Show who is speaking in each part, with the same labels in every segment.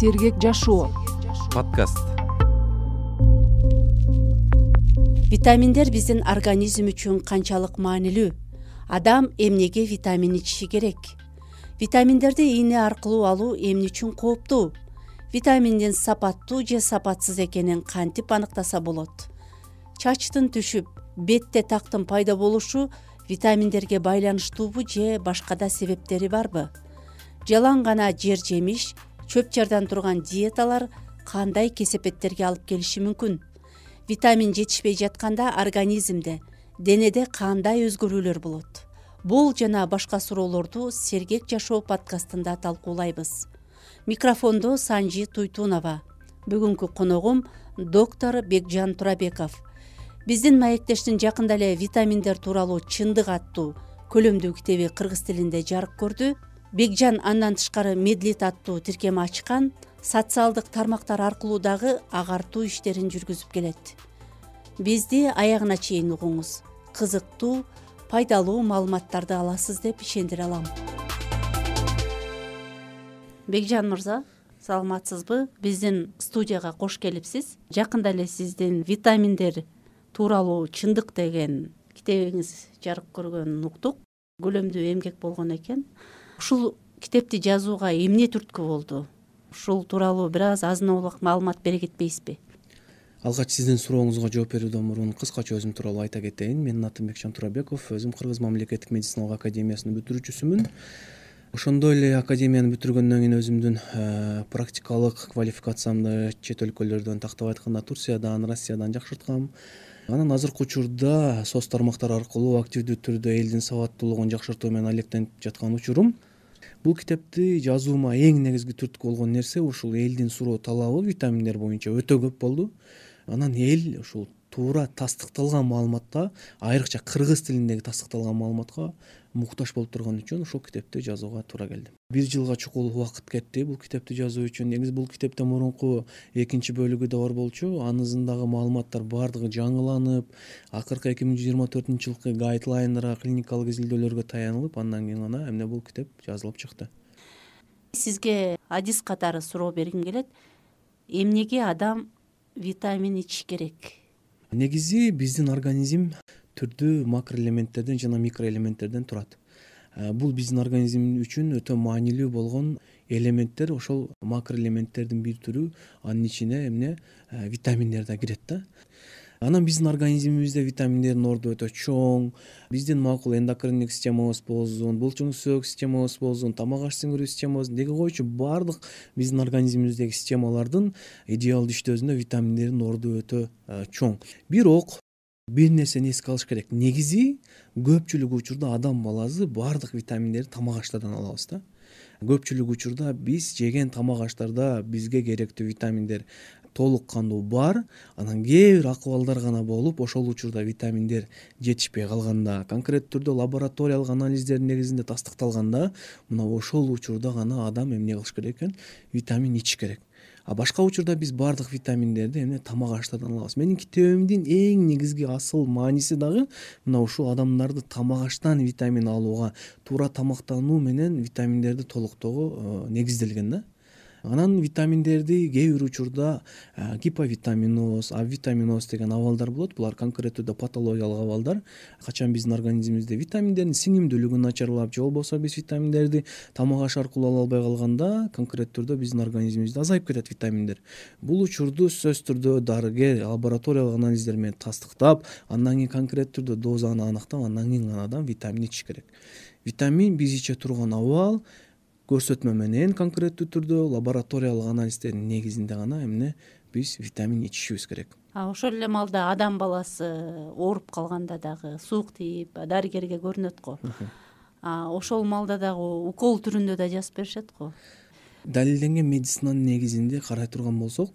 Speaker 1: сергек жашоо подкаст витаминдер биздин организм үчүн канчалык маанилүү адам эмнеге витамин ичиши керек витаминдерди ийне аркылуу алуу эмне үчүн кооптуу витаминдин сапаттуу же сапатсыз экенин кантип аныктаса болот чачтын түшүп бетте тактын пайда болушу витаминдерге байланыштуубу же башка да себептери барбы жалаң гана жер жемиш чөп жардан турган диеталар кандай кесепеттерге алып келиши мүмкүн витамин жетишпей жатканда организмде денеде кандай өзгөрүүлөр болот бул жана башка суроолорду сергек жашоо подкастында талкуулайбыз микрофондо санжи туйтунова бүгүнкү коногум доктор бекжан турабеков биздин маектештин жакында эле витаминдер тууралуу чындык аттуу көлөмдүү китеби кыргыз тилинде жарык көрдү бекжан андан тышкары медлит аттуу тиркеме ачкан социалдык тармактар аркылуу дагы агартуу иштерин жүргүзүп келет бизди аягына чейин угуңуз кызыктуу пайдалуу маалыматтарды аласыз деп ишендире алам бекжан мырза саламатсызбы биздин студияга кош келипсиз жакында эле сиздин витаминдер тууралуу чындык деген китебиңиз жарык көргөнүн уктук көлөмдүү эмгек болгон экен ушул китепти жазууга эмне түрткү болду ушул тууралуу бир аз азыноолак маалымат бере кетпейсизби
Speaker 2: алгач сиздин сурооңузга жооп берүүдөн мурун кыскача өзүм тууралуу айта кетейин менин атым бекжан турабеков өзүм кыргыз мамлекеттик медициналык академиясынын бүтүрүүчүсүмүн ошондой эле академияны бүтүргөндөн кийин өзүмдүн э, практикалык квалификациямды чет өлкөлөрдөн тактап айтканда турциядан россиядан жакшырткам анан азыркы учурда соц тармактар аркылуу активдүү түрдө элдин сабаттуулугун жакшыртуу менен алектенип жаткан учурум бул китепти жазуума эң негизги түрткү болгон нерсе ушул элдин суроо талабы витаминдер боюнча өтө көп болду анан эл ушул туура тастыкталган маалыматка айрыкча кыргыз тилиндеги тастыкталган маалыматка муктаж болуп турган үчүн ушул китепти жазууга туура келди бир жылга чукул убакыт кетти бул китепти жазуу үчүн негизи бул китепте мурунку экинчи бөлүгү да бар болчу анысындагы маалыматтар баардыгы жаңыланып акыркы эки миң жыйырма төртүнчү жылкы гайдлайндарга клиникалык изилдөөлөргө таянылып андан кийин гана эмне бул китеп жазылып чыкты
Speaker 1: сизге адис катары суроо бергим келет эмнеге адам витамин ичиш керек
Speaker 2: негизи биздин организм түрдүү макро элементтерден жана микроэлементтерден турат э, бул биздин организм үчүн өтө маанилүү болгон элементтер ошол макроэлементтердин бир түрү анын ичине эмне э, витаминдер да кирет да анан биздин организмибизде витаминдердин орду өтө чоң биздин макул эндокриндик системабыз болсун булчуң сөөк системабыз болсун тамак аш сиңирүү системабы деге койчу баардык биздин организмибиздеги системалардын идеалдуу иштөөсүндө витаминдердин орду өтө э, чоң бирок бир нерсени эске алыш керек негизи көпчүлүк учурда адам баласы баардык витаминдерди тамак аштардан алабыз да көпчүлүк учурда биз жеген тамак аштарда бизге керектүү витаминдер толук кандуу бар анан кээ бир акыбалдар гана болуп ошол учурда витаминдер жетишпей калганда конкретүү түрдө лабораториялык анализдердин негизинде тастыкталганда мына ошол учурда гана адам эмне кылыш керек экен витамин ичиш керек башка учурда биз баардык витаминдерди эмне тамак аштардан алабыз менин китебимдин эң негизги асыл мааниси дагы мына ушул адамдарды тамак аштан витамин алууга туура тамактануу менен витаминдерди толуктоого э, негизделген да анан витаминдерди кээ бир учурда э, гиповитаминоз абвитаминоз деген абалдар болот булар конкреттүү түрдө патологиялык абалдар качан биздин организмибизде витаминдердин сиңимдүүлүгү начарлап же болбосо биз витаминдерди тамак аш аркылуу ала албай калганда конкреттүү түрдө биздин организмибизде азайып кетет витаминдер бул учурду сөзсүз түрдө дарыгер лабораториялык анализдер менен тастыктап андан кийин конкреттүү түрдө дозаны аныктап андан кийин гана адам витамин ичиш керек витамин биз иче турган абал көрсөтмө менен конкреттүү түрдө лабораториялык анализдердин негизинде гана эмне биз витамин ичишибиз керек
Speaker 1: ошол эле маалда адам баласы ооруп калганда дагы суук тийип дарыгерге көрүнөт го ошол маалда дагы укол түрүндө да жазып беришет го
Speaker 2: далилденген медицинанын негизинде карай турган болсок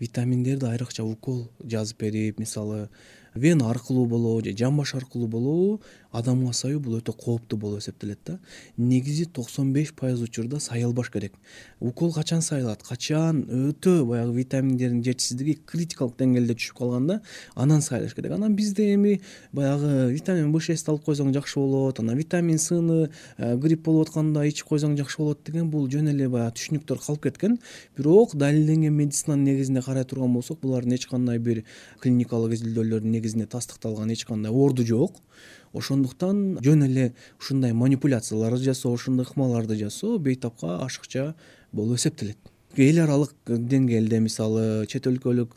Speaker 2: витаминдерди айрыкча укол жазып берип мисалы вена аркылуу болобу же жамбаш аркылуу болобу адамга саюу бул өтө кооптуу болуп эсептелет да негизи токсон беш пайыз учурда сайылбаш керек укол качан сайылат качан өтө баягы витаминдердин жетишсиздиги критикалык деңгээлде түшүп калганда анан сайылыш керек анан бизде эми баягы витамин б шести алып койсоң жакшы болот анан витамин сны э, грипп болуп атканда ичип койсоң жакшы болот деген бул жөн эле баягы түшүнүктөр калып кеткен бирок далилденген медицинанын негизинде карай турган болсок булардын эч кандай бир клиникалык изилдөөлөрдүн негизинде тастыкталган эч кандай орду жок ошондуктан жөн эле ушундай манипуляцияларды жасоо ушундай ыкмаларды жасоо бейтапка ашыкча болуп эсептелет эл аралык деңгээлде мисалы чет өлкөлүк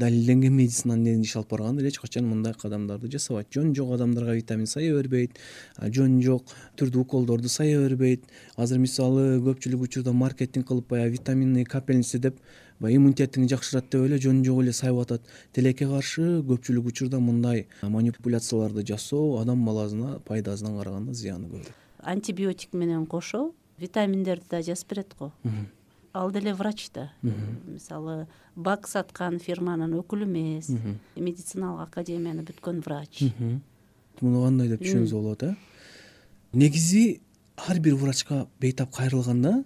Speaker 2: далилденген медицинанын негзинде иш алып барган эч качан мындай кадамдарды жасабайт жөн жок адамдарга витамин сая бербейт жөн жок түрдүү уколдорду сая бербейт азыр мисалы көпчүлүк учурда маркетинг кылып баягы витаминные капельницы деп баягы иммунитетиң жакшырат деп эле жөн жок эле сайып атат тилекке каршы көпчүлүк учурда мындай манипуляцияларды жасоо адам баласына пайдасынан караганда зыяны көбүрөөк
Speaker 1: антибиотик менен кошо витаминдерди да жазып берет го ал деле врач да мисалы бак саткан фирманын өкүлү эмес медициналык академияны бүткөн врач
Speaker 2: муну кандай деп түшүнсө болот э негизи ар бир врачка бейтап кайрылганда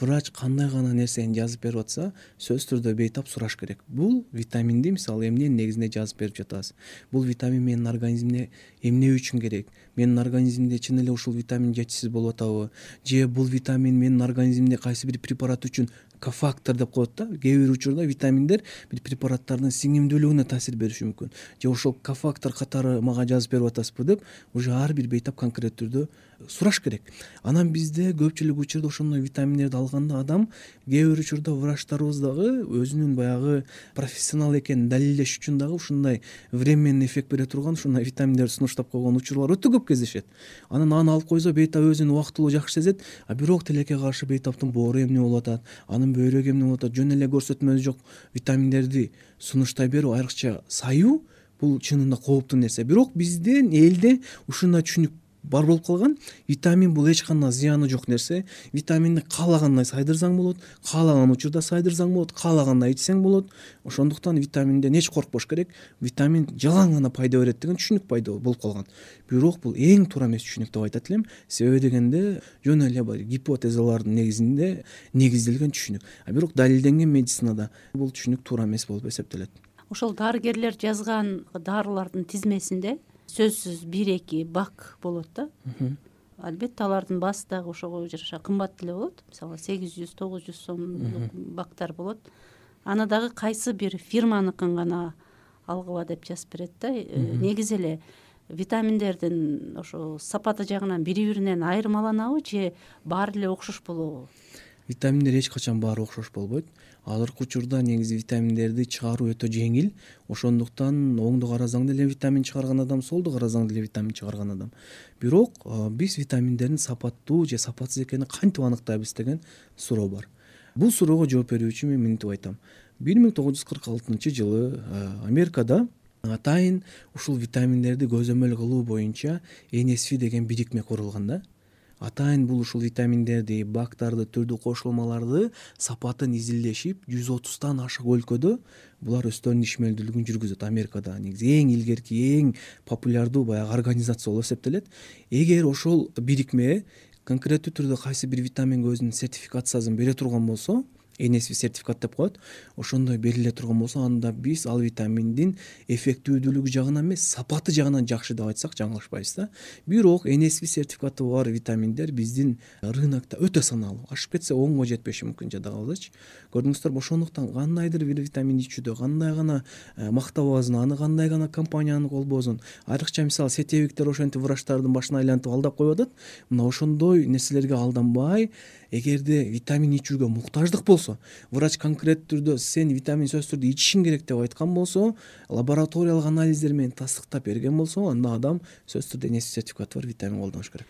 Speaker 2: врач кандай гана нерсени жазып берип атса сөзсүз түрдө бейтап сураш керек бул витаминди мисалы эмне негизинде жазып берип жатасыз бул витамин менин организмиме эмне үчүн керек менин организмимде чын эле ушул витамин жетишсиз болуп атабы же бул витамин менин организмимде кайсы бир препарат үчүн кофактор деп коет да кээ бир учурда витаминдер бир препараттардын сиңимдүүлүгүнө таасир бериши мүмкүн же ошол кофактор катары мага жазып берип атасызбы деп уже ар бир бейтап конкрет түрдө сураш керек анан бизде көпчүлүк учурда ошондой витаминдерди алганда адам кээ бир учурда врачтарыбыз дагы өзүнүн баягы профессионал экенин далилдеш үчүн дагы ушундай временный эффект бере турган ушундай витаминдерди сунуштап койгон учурлар өтө көп кездешет анан аны алып койсо бейтап өзүн убактылуу жакшы сезет а бирок тилекке каршы бейтаптын боору эмне болуп атат анын бөйрөгү эмне болуп атат жөн эле көрсөтмөсү жок витаминдерди сунуштай берүп айрыкча саюу бул чынында кооптуу нерсе бирок биздин элде ушундай түшүнүк бар болып қалған витамин бұл ешқандай зияны жоқ нәрсе витаминді қалағандай сайдырсаң болады қалаған учурда сайдырсаң болады қалағандай ичсең болады ошондуктан витаминден эч коркпош керек витамин жалаң гана пайда берет деген түшүнүк пайда болуп калган бирок бул эң туура эмес түшүнүк деп айтат элем себеби дегенде жөн эле баягы гипотезалардын негизинде негизделген түшүнүк а бирок далилденген медицинада бул түшүнүк туура эмес болуп эсептелет
Speaker 1: ошол дарыгерлер жазган дарылардын тизмесинде сөзсүз бир эки бак болот да албетте алардын баасы дагы ошого жараша кымбат деле болот мисалы сегиз жүз тогуз жүз сомд бактар болот аны дагы кайсы бир фирманыкын гана алгыла деп жазып берет да э, негизи эле витаминдердин ошо сапаты жагынан бири биринен айырмаланабы же баары эле окшош болобу
Speaker 2: витаминдер эч качан баары окшош болбойт азыркы учурда негизи витаминдерди чыгаруу өтө жеңил ошондуктан оңду карасаң деле витамин чыгарган адам солду карасаң деле витамин чыгарган адам бирок биз витаминдердин сапаттуу же сапатсыз экенин кантип аныктайбыз деген суроо бар бул суроого жооп берүү үчүн мен мынтип айтам бир миң тогуз жүз кырк алтынчы жылы америкада атайын ушул витаминдерди көзөмөл кылуу боюнча энесфи деген бирикме курулган да атайын бул ушул витаминдерди бактарды түрдүү кошулмаларды сапатын изилдешип жүз отуздан ашык өлкөдө булар өздөрүнүн ишмердүүлүгүн жүргүзөт америкада негизи эң илгерки эң популярдуу баягы организация болуп эсептелет эгер ошол бирикме конкреттүү түрдө кайсы бир витаминге өзүнүн сертификациясын бере турган болсо энеси сертификат деп коет ошондой бериле турган болсо анда биз ал витаминдин эффективдүүлүгү жагынан эмес сапаты жагынан жакшы деп айтсак жаңылышпайбыз да бирок энеси сертификаты бар витаминдер биздин рынокто өтө саналуу ашып кетсе онго жетпеши мүмкүн жадакалсачы көрдүңүздөрбү ошондуктан кандайдыр бир витамин ичүүдө кандай гана э, мактабасын аны кандай гана компанияны колбосун айрыкча мисалы сетевиктер ошентип врачтардын башын айлантып алдап коюп атат мына ошондой нерселерге алданбай эгерде витамин ичүүгө муктаждык болсо болсо врач конкрет түрдө сен витамин сөзсүз түрдө ичишиң керек деп айткан болсо лабораториялык анализдер менен тастыктап берген болсо анда адам сөзсүз түрдө эне сертификаты бар витамин колдонуш керек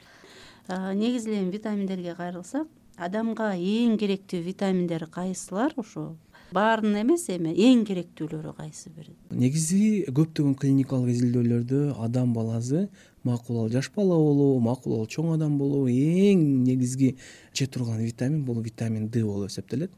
Speaker 1: ә, негизи эле витаминдерге кайрылсак адамга эң керектүү витаминдер кайсылар ошо баарын эмес эми эң керектүүлөрү кайсы бир
Speaker 2: негизи көптөгөн клиникалык изилдөөлөрдө адам баласы макул ал жаш бала болобу макул ал чоң адам болобу эң негизги иче турган витамин бул витамин д болуп эсептелет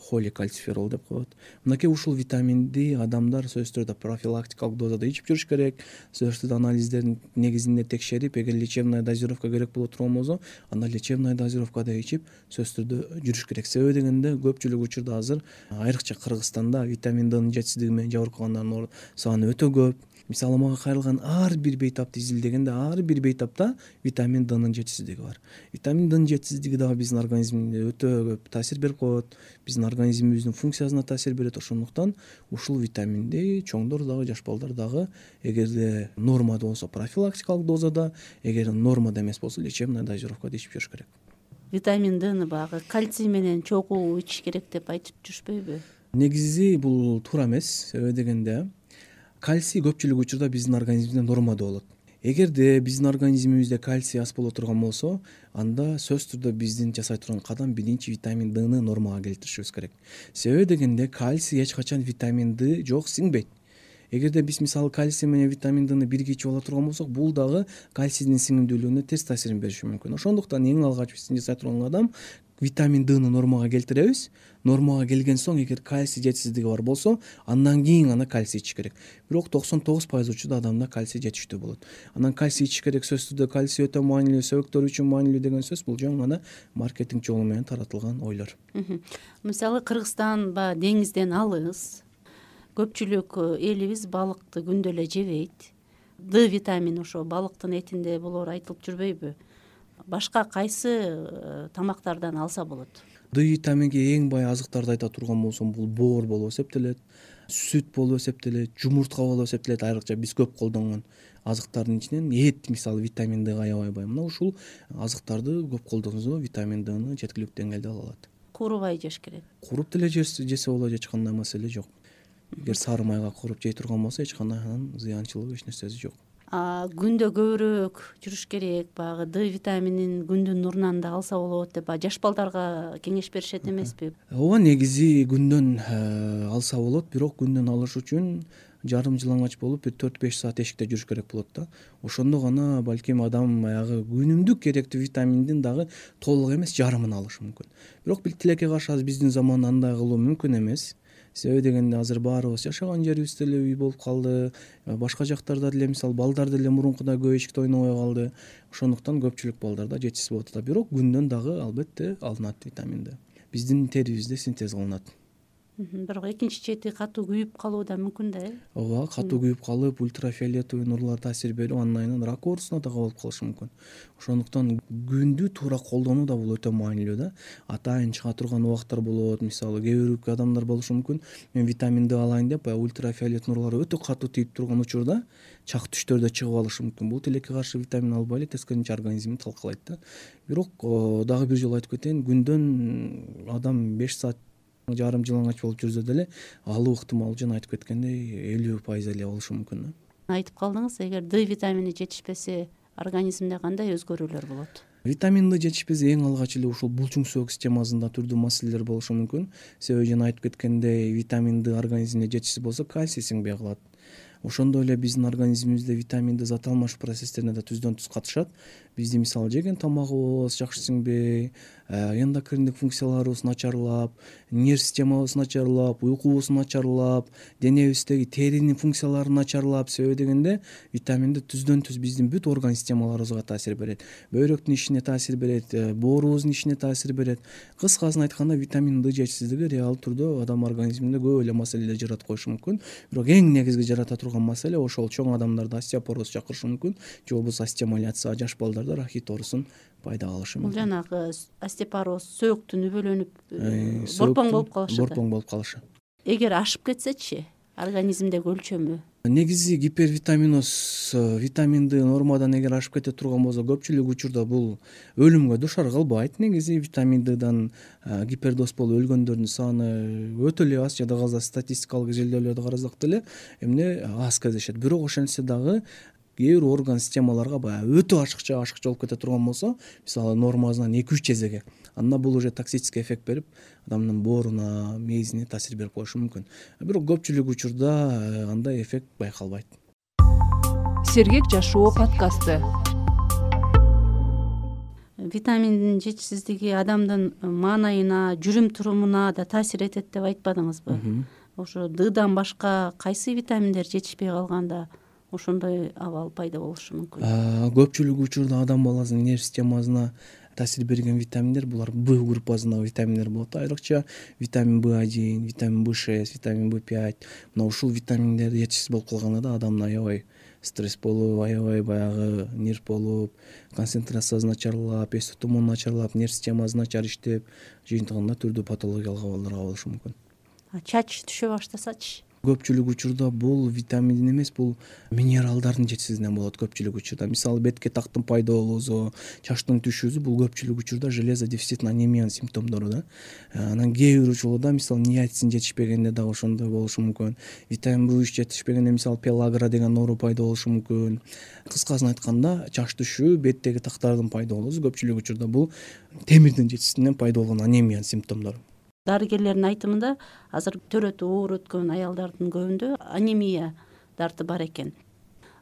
Speaker 2: холи кальциферрол деп коет мынакей ушул витаминди адамдар сөзсүз түрдө профилактикалык дозада ичип жүрүш керек сөзсүз түрдө анализдердин негизинде текшерип эгер лечебная дозировка керек боло турган болсо анда лечебная дозировкада ичип сөзсүз түрдө жүрүш керек себеби дегенде көпчүлүк учурда азыр айрыкча кыргызстанда витамин днын жетишсиздиги менен жабыркагандардын саны өтө көп мисалы мага кайрылган ар бир бейтапты изилдегенде ар бир бейтапта витамин д нын жетишсиздиги бар витамин днн жетишсиздиги дагы биздин организмге өтө көп таасир берип коет биздин организмибиздин функциясына таасир берет ошондуктан ушул витаминди чоңдор дагы жаш балдар дагы эгерде нормада болсо профилактикалык дозада эгерде нормада эмес болсо лечебнай дозировкада ичип жүрүш керек
Speaker 1: витамин дны баягы кальций менен чогуу ичиш керек деп айтып жүрүшпөйбү
Speaker 2: негизи бул туура эмес себеби дегенде кальций көпчүлүк учурда биздин организимде нормада болот эгерде биздин организмибизде кальций аз боло турган болсо анда сөзсүз түрдө биздин жасай турган кадам биринчи витамин дны нормага келтиришибиз керек себеби дегенде кальций эч качан витамин д жок сиңбейт эгерде биз мисалы кальций менен витамин дны бирге ичип ала турган болсок бул дагы кальцийдин сиңимдүүлүгүнө терс таасирин бериши мүмкүн ошондуктан эң алгач биздин жасай турган кадам витамин д ны нормага келтиребиз нормага келген соң эгер кальций жетишсиздиги бар болсо андан кийин гана кальций ичиш керек бирок токсон тогуз пайыз учурда адамда кальций жетиштүү болот анан кальций ичиш керек сөзсүз түрдө кальций өтө маанилүү сөктөр үчүн маанилүү деген сөз бул жөн гана маркетинг жолу менен таратылган ойлор
Speaker 1: мисалы кыргызстан баягы деңизден алыс көпчүлүк э, элибиз балыкты күндө эле жебейт д витамин ошо балыктын этинде болору айтылып жүрбөйбү башка кайсы э, тамактардан алса болот
Speaker 2: д витаминге эң бай азыктарды айта турган болсом бул боор болуп эсептелет сүт болуп эсептелет жумуртка болуп эсептелет айрыкча биз көп колдонгон азыктардын ичинен эт мисалы витамин дг аябай бай мына ушул азыктарды көп колдонсо витамин дны жеткиликтүү деңгээлде ала алат
Speaker 1: куурубай жеш керек
Speaker 2: кууруп деле жесе болот эч кандай маселе жок эгер сары майга кууруп жей турган болсо эч кандай анын зыянчылыг эч нерсеси жок
Speaker 1: күндө көбүрөөк жүрүш керек баягы д витаминин күндүн нурунан даг алса болот деп баягы жаш балдарга кеңеш беришет эмеспи
Speaker 2: ооба негизи күндөн э, алса болот бирок күндөн алыш үчүн жарым жылаңач болуп бир төрт беш саат эшикте жүрүш керек болот да ошондо гана балким адам баягы күнүмдүк керектүү витаминдин дагы толук эмес жарымын алышы мүмкүн бирок тилекке каршы азыр биздин заманда андай кылуу мүмкүн эмес себеби дегенде азыр баарыбыз жашаган жерибиз деле үй болуп калды э, башка жактарда деле мисалы балдар деле мурункудай көп эшикте ойнобой калды ошондуктан көпчүлүк балдарда жетишсиз болуп атата бирок күндөн дагы албетте алынат витаминдер биздин терибизде синтез кылынат
Speaker 1: бирок экинчи чети катуу күйүп калуу да мүмкүн да э
Speaker 2: ооба катуу күйүп калып ультрафиолетовый нурлар таасир берип анын айынан рак оорусуна да кабылып калышы мүмкүн ошондуктан күндү туура колдонуу да бул өтө маанилүү да атайын чыга турган убактар болот мисалы кээ бир адамдар болушу мүмкүн мен витаминди алайын деп баягы ультрафиолетй нурлар өтө катуу тийип турган учурда чак түштөрдө чыгып алышы мүмкүн бул тилекке каршы витамин албай эле тескерисинче организмди талкалайт да бирок дагы бир жолу айтып кетейин күндөн адам беш саат жарым жылаңач болуп жүрсө деле алуу ыктымал жана айтып кеткендей элүү пайыз эле болушу мүмкүн
Speaker 1: да айтып калдыңыз эгер д витамини жетишпесе организмде кандай өзгөрүүлөр болот
Speaker 2: витамин д жетишпесе эң алгач эле ушул булчуң сөөк системасында түрдүү маселелер болушу мүмкүн себеби жана айтып кеткендей витамин д организмде жетишсиз болсо кальций сиңбей калат ошондой эле биздин организмибизде витаминди зат алмашуу процесстерине да түздөн түз катышат биздин мисалы жеген тамагыбыз жакшы сиңбей Э, эндокриндик функцияларыбыз начарлап нерв системабыз начарлап уйкубуз начарлап денебиздеги теринин функциялары начарлап себеби дегенде витаминди түздөн түз биздин бүт орган системаларыбызга таасир берет бөйрөктүн ишине таасир берет э, боорубуздун ишине таасир берет кыскасын айтканда витамин д жетишсиздиги реалдуу түрдө адам организминде көп эле маселелерди жаратып коюшу мүмкүн бирок эң негизги жарата турган маселе ошол чоң адамдарда остеопороз чакырышы мүмкүн же болбосо остемуляция жаш балдарды рахит оорусун пайда алышы мүмкүн бул
Speaker 1: жанагы остеопороз сөөктүн үбөлөнүп борпоң болуп калышы борпоң болуп калышы эгер ашып кетсечи организмдеги өлчөмү
Speaker 2: негизи гипервитаминоз э, витаминди нормадан эгер ашып кете турган болсо көпчүлүк учурда бул өлүмгө дуушар кылбайт негизи витамин ддан э, гипердоз болуп өлгөндөрдүн саны өтө эле аз жада калса статистикалык изилдөөлөрдү карасак деле эмне аз кездешет бирок ошентсе дагы кээ бир орган системаларга баягы өтө ашыкча ашыкча болуп кете турган болсо мисалы нормасынан эки үч эсеге анда бул уже токсический эффект берип адамдын бооруна мээсине таасир берип коюшу мүмкүн бирок көпчүлүк учурда э, андай эффект байкалбайт
Speaker 1: сергек жашоо подкасты витаминдин жетишсиздиги адамдын э, маанайына жүрүм турумуна да таасир этет деп айтпадыңызбы ошо ддан башка кайсы витаминдер жетишпей калганда ошондой абал пайда болушу
Speaker 2: мүмкүн көпчүлүк учурда адам баласынын нерв системасына таасир берген витаминдер булар б группасындагы витаминдер болот айрыкча витамин б один витамин б шесть витамин б пять мына ушул витаминдер жетишсиз болуп калганда да адамдын аябай стресс болуп аябай баягы нерв болуп концентрациясы начарлап эс тутуму начарлап нерв системасы начар иштеп жыйынтыгында түрдүү патологиялык абалдарга болушу мүмкүн
Speaker 1: чач түшө баштасачы
Speaker 2: көпчүлүк учурда бул витаминдин эмес бул минералдардын жетишсиздинен болот көпчүлүк учурда мисалы бетке тактын пайда болуусу чачтын түшүүсү бул көпчүлүк учурда железо дефицитьно анемиянын симптомдору да э, анан кээ бир учурлада мисалы нияцин жетишпегенде даг ошондой болушу мүмкүн витамин б жетишпегенде мисалы пелагра деген оору пайда болушу мүмкүн кыскасын айтканда чач түшүү беттеги тактардын пайда болуусу көпчүлүк учурда бул темирдин жетишигинен пайда болгон анемиянын симптомдору
Speaker 1: дарыгерлердин айтымында азыр төрөтү оор өткөн аялдардын көбүндө анемия дарты бар экен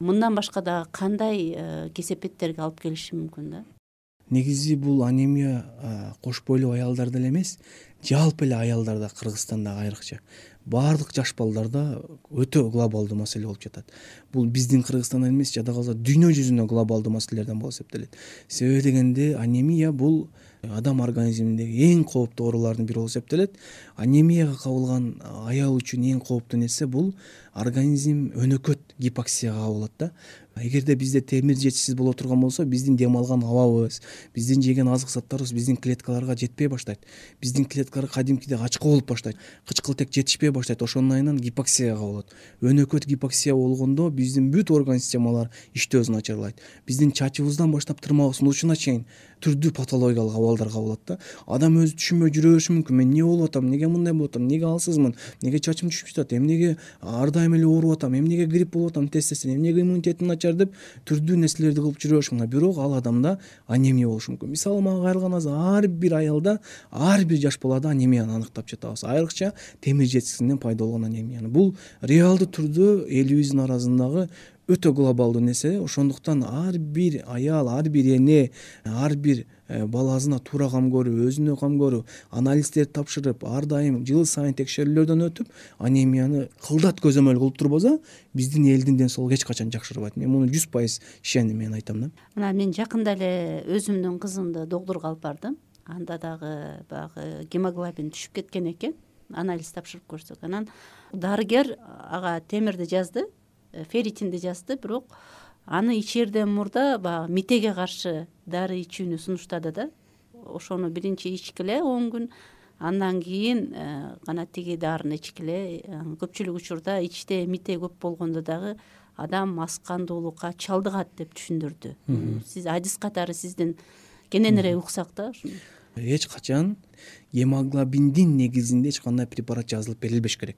Speaker 1: мындан башка дагы кандай э, кесепеттерге алып келиши
Speaker 2: мүмкүн да негизи бул анемия э, кош бойлуу аялдарда эле эмес жалпы эле аялдарда кыргызстанда айрыкча баардык жаш балдарда өтө глобалдуу маселе болуп жатат бул биздин кыргызстанда эмес жада калса дүйнө жүзүндө глобалдуу маселелерден болуп эсептелет себеби дегенде анемия бул адам организміндегі ең қауіпті аурулардың бірі болып есептеледі анемияға қабылған аял үшін ең қауіпті нәрсе бұл организм өнөкөт гипоксияга кабылат да эгерде бизде темир жетишсиз боло турган болсо биздин дем алган абабыз биздин жеген азык заттарыбыз биздин клеткаларга жетпей баштайт биздин клеткалар кадимкидей ачка болуп баштайт кычкылтек жетишпей баштайт ошонун айынан гипоксияга абылат өнөкөт гипоксия болгондо биздин бүт орган системалар иштөөсү начарлайт биздин чачыбыздан баштап тырмагыбыздын учуна чейин түрдүү патологиялык абалдарга кабылат да адам өзү түшүнбөй жүрө бериши мүмкүн мен эмне болуп атам эмнеге мындай болуп атам эмнеге алсызмын эмнеге чачым түшүп жатат эмнеге ар дайым эле ооруп атам эмнеге грипп болуп атам тез тез эмнеге иммунитетим начар деп түрдүү нерселерди кылып жүрө беришиң бирок ал адамда анемия болушу мүмкүн мисалы мага кайрылган азыр ар бир аялда ар бир жаш балада анемияны аныктап жатабыз айрыкча темир жетишсиздигинен пайда болгон анемияны бул реалдуу түрдө элибиздин арасындагы өтө глобалдуу нерсе ошондуктан ар бир аял ар бир эне ар бир э, баласына туура кам көрүү өзүнө кам көрүү анализдерди тапшырып ар дайым жыл сайын текшерүүлөрдөн өтүп анемияны кылдат көзөмөл кылып турбаса биздин элдин ден соолугу эч качан жакшырбайт мен муну жүз пайыз ишеним менен айтам да
Speaker 1: мына мен жакында эле өзүмдүн кызымды доктурга алып бардым анда дагы баягы гемоглобин түшүп кеткен экен анализ тапшырып көрсөк анан дарыгер ага темирди жазды Э, феритинди жазды бирок аны ичээрден мурда баягы митеге каршы дары ичүүнү сунуштады да ошону биринчи ичкиле он күн андан кийин э, гана тиги дарыны ичкиле э, көпчүлүк учурда ичте мите көп болгондо дагы адам аз кандуулукка чалдыгат деп түшүндүрдү сиз адис катары сизден кененирээк уксак даушу
Speaker 2: эч качан гемоглобиндин негизинде эч кандай препарат жазылып берилбеш керек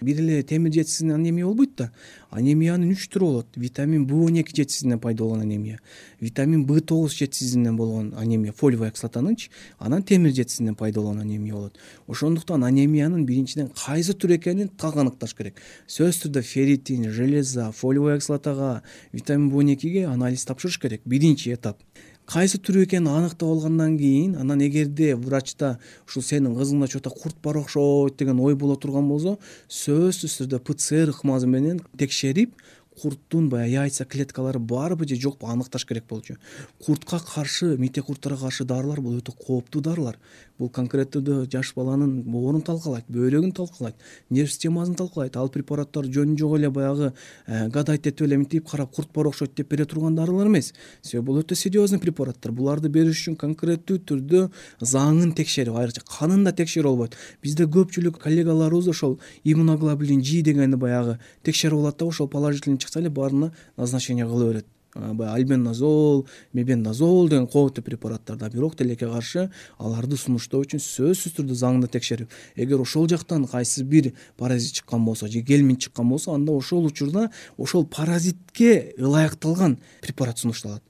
Speaker 2: бир эле темир анемия болбойт да анемиянын үч түрү болот витамин б он эки жетишсизинен пайда болгон анемия витамин б тогуз жетишсизинен болгон анемия фолиевая кислотанынчы анан темир жетишсиздигинен пайда болгон анемия болот ошондуктан анемиянын биринчиден кайсы түрү экенин так аныкташ керек сөзсүз түрдө ферритин железо фолиевая кислотага витамин б он экиге анализ тапшырыш керек биринчи этап кайсы түрү экенин аныктап алгандан кийин анан эгерде врачта ушул сенин кызыңда че то курт бар окшойт деген ой боло турган болсо сөзсүз түрдө пцр ыкмасы менен текшерип курттун баягы яйца клеткалары барбы же жокпу аныкташ керек болчу куртка каршы мите курттарга каршы даарылар бул өтө кооптуу дарылар бұл конкреттүү жаш баланын боорун талкалайт бөйрөгүн талкалайт нерв системасын талкалайт ал препараттар жөн жок эле баягы э, гадать этип эле мынтип карап курт бар окшойт деп бере турган дарылар эмес себеби бул өтө серьезный препараттар буларды бериш үчүн конкреттүү түрдө заңын текшерип айрыкча канын да текшерүү болбойт бизде көпчүлүк коллегаларыбыз ошол иммуноглобулин жи дегенди баягы текшерип алат да ошол положительный чыкса эле баарына назначение кыла берет баягы альбеназол мебендазол деген кооптуу препараттарда бирок тилекке каршы аларды сунуштоо үчүн сөзсүз түрдө заңды текшерип эгер ошол жактан кайсы бир паразит чыккан болсо же гелмин чыккан болсо анда ошол учурда ошол паразитке ылайыкталган препарат сунушталат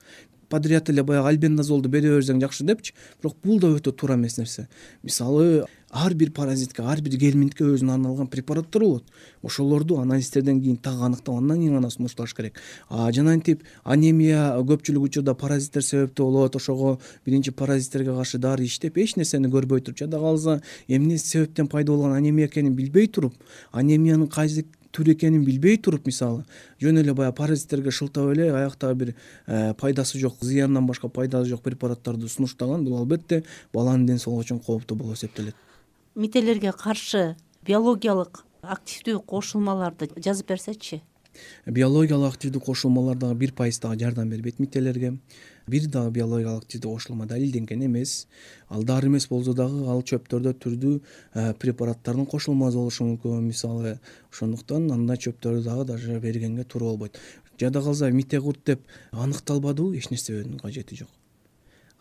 Speaker 2: подряд эле баягы альбендозолду бере берсең жакшы депчи бирок бул да өтө туура эмес нерсе мисалы ар бир паразитке ар бир гелминтке өзүнө арналган препараттар болот ошолорду анализдерден кийин так аныктап андан кийин гана сунуштаыш керек а жанагинтип анемия көпчүлүк учурда паразиттер себептүү болот ошого биринчи паразиттерге каршы дары иштеп эч нерсени көрбөй туруп жада калса эмне себептен пайда болгон анемия экенин билбей туруп анемиянын кайсы түрү экенин билбей туруп мисалы жөн эле баягы паразиттерге шылтап эле аякта бир э, пайдасы жок зыяндан башка пайдасы жок препараттарды сунуштаган бул албетте баланын ден соолугу үчүн кооптуу болуп эсептелет
Speaker 1: мителерге каршы биологиялык активдүү кошулмаларды жазып берсечи
Speaker 2: биологиялык активдүү кошулмалар дагы бир пайыз дагы жардам бербейт мителерге бир дагы биологиялык активдүү кошулма далилденген эмес ал дары эмес болсо дагы ал чөптөрдө түрдүү э, препараттардын кошулмасы болушу мүмкүн мисалы ошондуктан андай чөптөрдү дагы даже бергенге туура болбойт жада калса мите курт деп аныкталбадыбы эч нерсенин кажети жок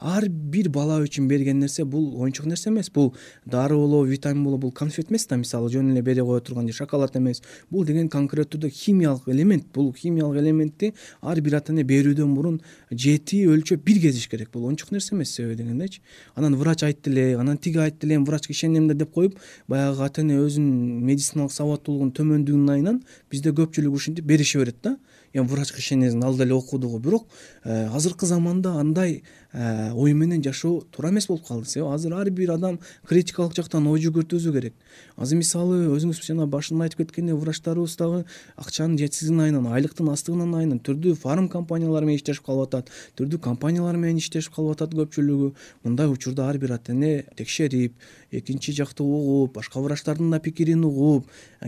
Speaker 2: ар бир бала үчүн берген нерсе бул оюнчук нерсе эмес бул дары болобу витамин болобу бул конфет эмес да мисалы жөн эле бере кое турган шоколад эмес бул деген конкреттүү түрдө химиялык элемент бул химиялык элементти ар бир ата эне берүүдөн мурун жети өлчөп бир кезиш керек бул оюнчук нерсе эмес себеби дегендечи анан врач айтты эле анан тиги айтты эле эми врачка ишенем да деп коюп баягы ата эне өзүнүн медициналык сабаттуулугунун төмөндүгүнүн айынан бизде көпчүлүк ушинтип берише берет да эми врачка ишенесиң ал деле окудуго бирок э, азыркы заманда андай э, ой менен жашоо туура эмес болуп калды себеби азыр ар бир адам критикалык жактан ой жүгүртүүсү керек азыр мисалы өзүңүз жана башында айтып кеткендей врачтарыбыз дагы акчанын жетишигинин айынан айлыктын астыгын айынан түрдүү фарм компаниялар менен иштешип калып атат түрдүү компаниялар менен иштешип калып атат көпчүлүгү мындай учурда ар бир ата эне текшерип экинчи жакты угуп башка врачтардын да пикирин угуп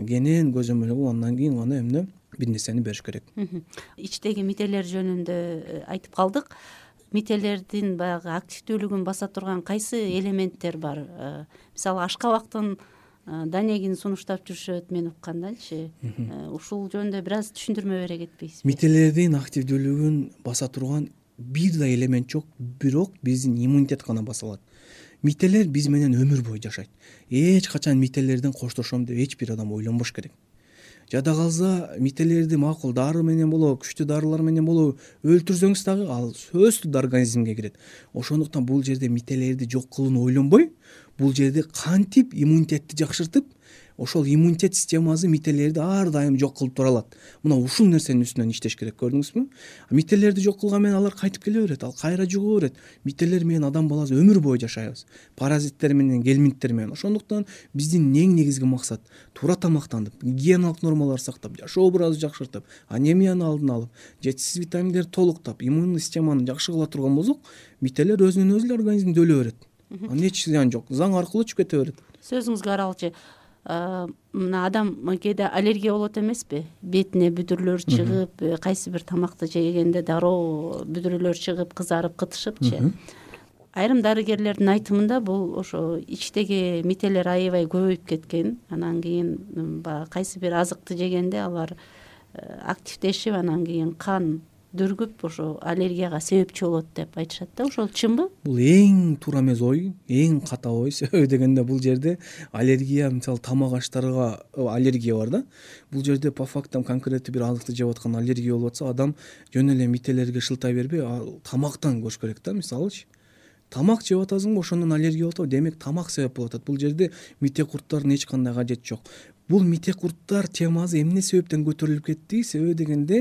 Speaker 2: кенен көзөмөл л андан кийин гана эмне бир нерсени бериш керек
Speaker 1: ичтеги мителер жөнүндө э, айтып калдык мителердин баягы активдүүлүгүн баса турган кайсы элементтер бар э, мисалы ашкабактын э, данегин сунуштап жүрүшөт мен укканданчы ушул жөнүндө бир аз түшүндүрмө бере кетпейсизби
Speaker 2: мителердин активдүүлүгүн баса турган бир да элемент жок бирок биздин иммунитет гана баса алат мителер биз менен өмүр бою жашайт эч качан мителерден коштошом деп эч бир адам ойлонбош керек жада калса мителерди макул дары менен болобу күчтүү дарылар менен болобу өлтүрсөңүз дагы ал сөзсүз организмге кирет ошондуктан бул жерде мителерди жок кылууну ойлонбой бул жерде кантип иммунитетти жакшыртып ошол иммунитет системасы мителлерди ар дайым жок кылып тура алат мына ушул нерсенин үстүнөн иштеш керек көрдүңүзбү мителлерди жок кылган менен алар кайтып келе берет ал кайра жуга берет мителлер менен адам баласы өмүр бою жашайбыз паразиттер менен гельминттер менен ошондуктан биздин эң негизги максат туура тамактанып гигиеналык нормаларды сактап жашоо образбыды жакшыртып анемияны алдын алып жетишсиз витаминдерди толуктап иммунный системаны жакшы кыла турган болсок мителлер өзүнөн өзү эле организмде өлө берет анын эч зыяны жок заң аркылуу чыгып кете берет
Speaker 1: сөзүңүзгө каралычы мына адам кээде аллергия болот эмеспи бетине бүдүрлөр чыгып э, кайсы бир тамакты жегенде дароо бүдүрүлөр чыгып кызарып кытышыпчы айрым дарыгерлердин айтымында бул ошо ичтеги мителер аябай көбөйүп кеткен анан кийин баягы кайсы бир азыкты жегенде алар э, активдешип анан кийин кан дүргүп ошо аллергияга себепчи болот деп айтышат да ошол чынбы
Speaker 2: бул эң туура эмес ой эң ката ой себеби дегенде бул жерде аллергия мисалы тамак аштарга э, аллергия бар да бул жерде по факту конкретный бир азыкты жеп атканда аллергия болуп атса адам жөн эле мителерге шылтай бербей ал тамактан көрүш керек да мисалычы тамак жеп атасыңбы ошондон аллергия болуп атабы демек тамак себеп болуп атат бул жерде мите курттардын эч кандай кажети жок бул мите курттар темасы эмне себептен көтөрүлүп кетти себеби дегенде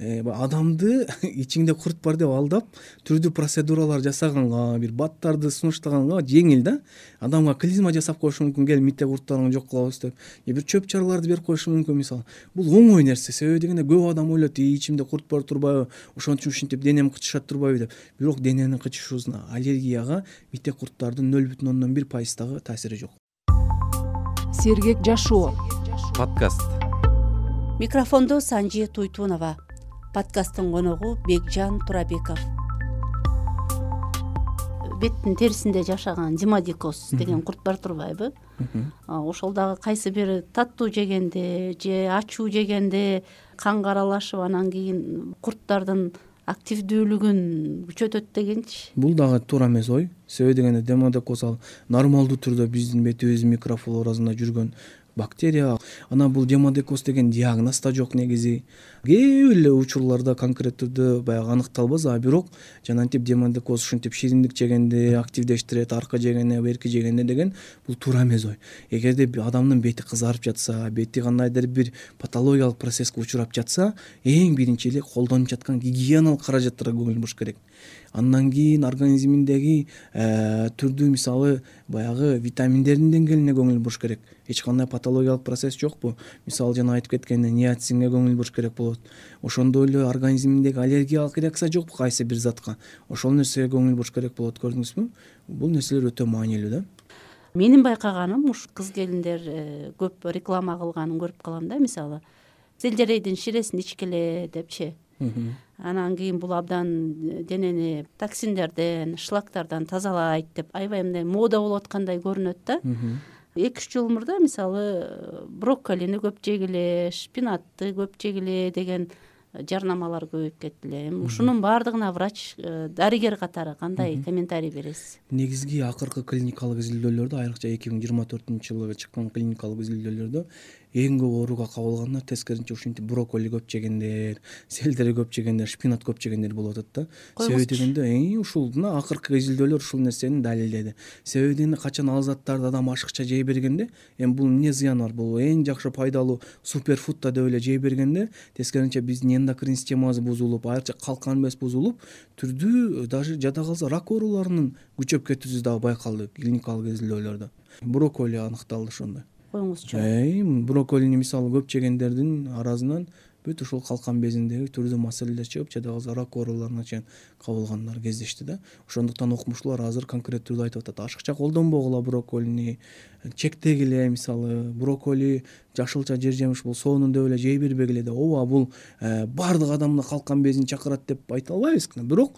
Speaker 2: адамды ичиңде курт бар деп алдап түрдүү процедуралар жасаганга бир баттарды сунуштаганга жеңил да адамга клизма жасап коюшу мүмкүн кел мите курттарыңды жок кылабыз деп же бир чөп чараларды берип коюшу мүмкүн мисалы бул оңой нерсе себеби дегенде көп адам ойлойт и ичимде курт бар турбайбы ошон үчүн ушинтип денем кычышат турбайбы деп бирок дененин кычышуусуна аллергияга мите курттардын нөл бүтүн ондон бир дагы таасири жок
Speaker 1: сергек жашоо подкаст микрофондо санжи туйтунова подкасттын коногу бекжан турабеков беттин терисинде жашаган демодикоз деген курт бар турбайбы ошол дагы кайсы бир таттуу жегенде же ачуу жегенде кан аралашып анан кийин курттардын активдүүлүгүн күчөтөт дегенчи
Speaker 2: бул дагы туура эмес ой себеби дегенде демодекко ал нормалдуу түрдө биздин бетибиздин микрофлорасында жүргөн бактерия анан бул демодекоз деген диагноз да жок негизи кээ эле учурларда конкрет түрдө баягы аныкталбаса а бирок жанагынтип демодекоз ушинтип шириндик жегенде активдештирет аркы жегенде берки жегенде деген бул туура эмес ой эгерде адамдын бети кызарып жатса бети кандайдыр бир патологиялык процесске учурап жатса эң биринчи эле колдонуп жаткан гигиеналык каражаттарга көңүл буруш керек андан кийин организминдеги э, түрдүү мисалы баягы витаминдердин деңгээлине көңүл буруш керек эч кандай патологиялык процесс жокпу мисалы жана айтып кеткендей ниацинге көңүл буруш керек болот ошондой эле организминдеги аллергиялык реакция жокпу кайсы бир затка ошол нерсеге көңүл буруш керек болот көрдүңүзбү бул нерселер өтө маанилүү да
Speaker 1: менин байкаганым ушу кыз келиндер э, көп реклама кылганын көрүп калам да мисалы сельдерейдин ширесин ичкиле депчи анан кийин бул абдан э, денени токсиндерден шлактардан тазалайт деп аябай мындай мода болуп аткандай көрүнөт да эки үч жыл мурда мисалы брокколини көп жегиле шпинатты көп жегиле деген жарнамалар көбөйүп кетти эле эми ушунун баардыгына врач э, дарыгер катары кандай комментарий бересиз
Speaker 2: негизги акыркы клиникалык изилдөөлөрдө айрыкча эки миң жыйырма төртүнчү жылы чыккан клиникалык изилдөөлөрдө эң көп ооруга кабылгандар тескерисинче ушинтип брокколи көп жегендер селдери көп жегендер шпинат көп жегендер болуп атат да себеби дегенде ушул мына акыркы изилдөөлөр ушул нерсени далилдеди себеби дегенде качан ал заттарды адам ашыкча жей бергенде эми бул эмне зыяны бар бул эң жакшы пайдалуу супер да деп эле жей бергенде тескерисинче биздин эндокрин системабыз бузулуп аyrыкча калканыбыз бузулуп түрдүү даже жада калса рак ооруларынын күчөп кетүүсү дагы байкалды клиникалык изилдөөлөрдө брокколи аныкталды ошондой броколни мисалы көп жегендердин арасынан бүт ушул калкан безиндеги түрдүү маселелер чыгып жеса рак ооруларына чейин кабылгандар кездешти да ошондуктан окумуштуулар азыр конкретүү түрдө айтып атат ашыкча колдонбогула брокколни чектегиле мисалы брокколи жашылча жер жемиш бул сонун деп эле жей бербегиле деп ооба бул э, баардык адамда калкан безин чакырат деп айта албайбыз бирок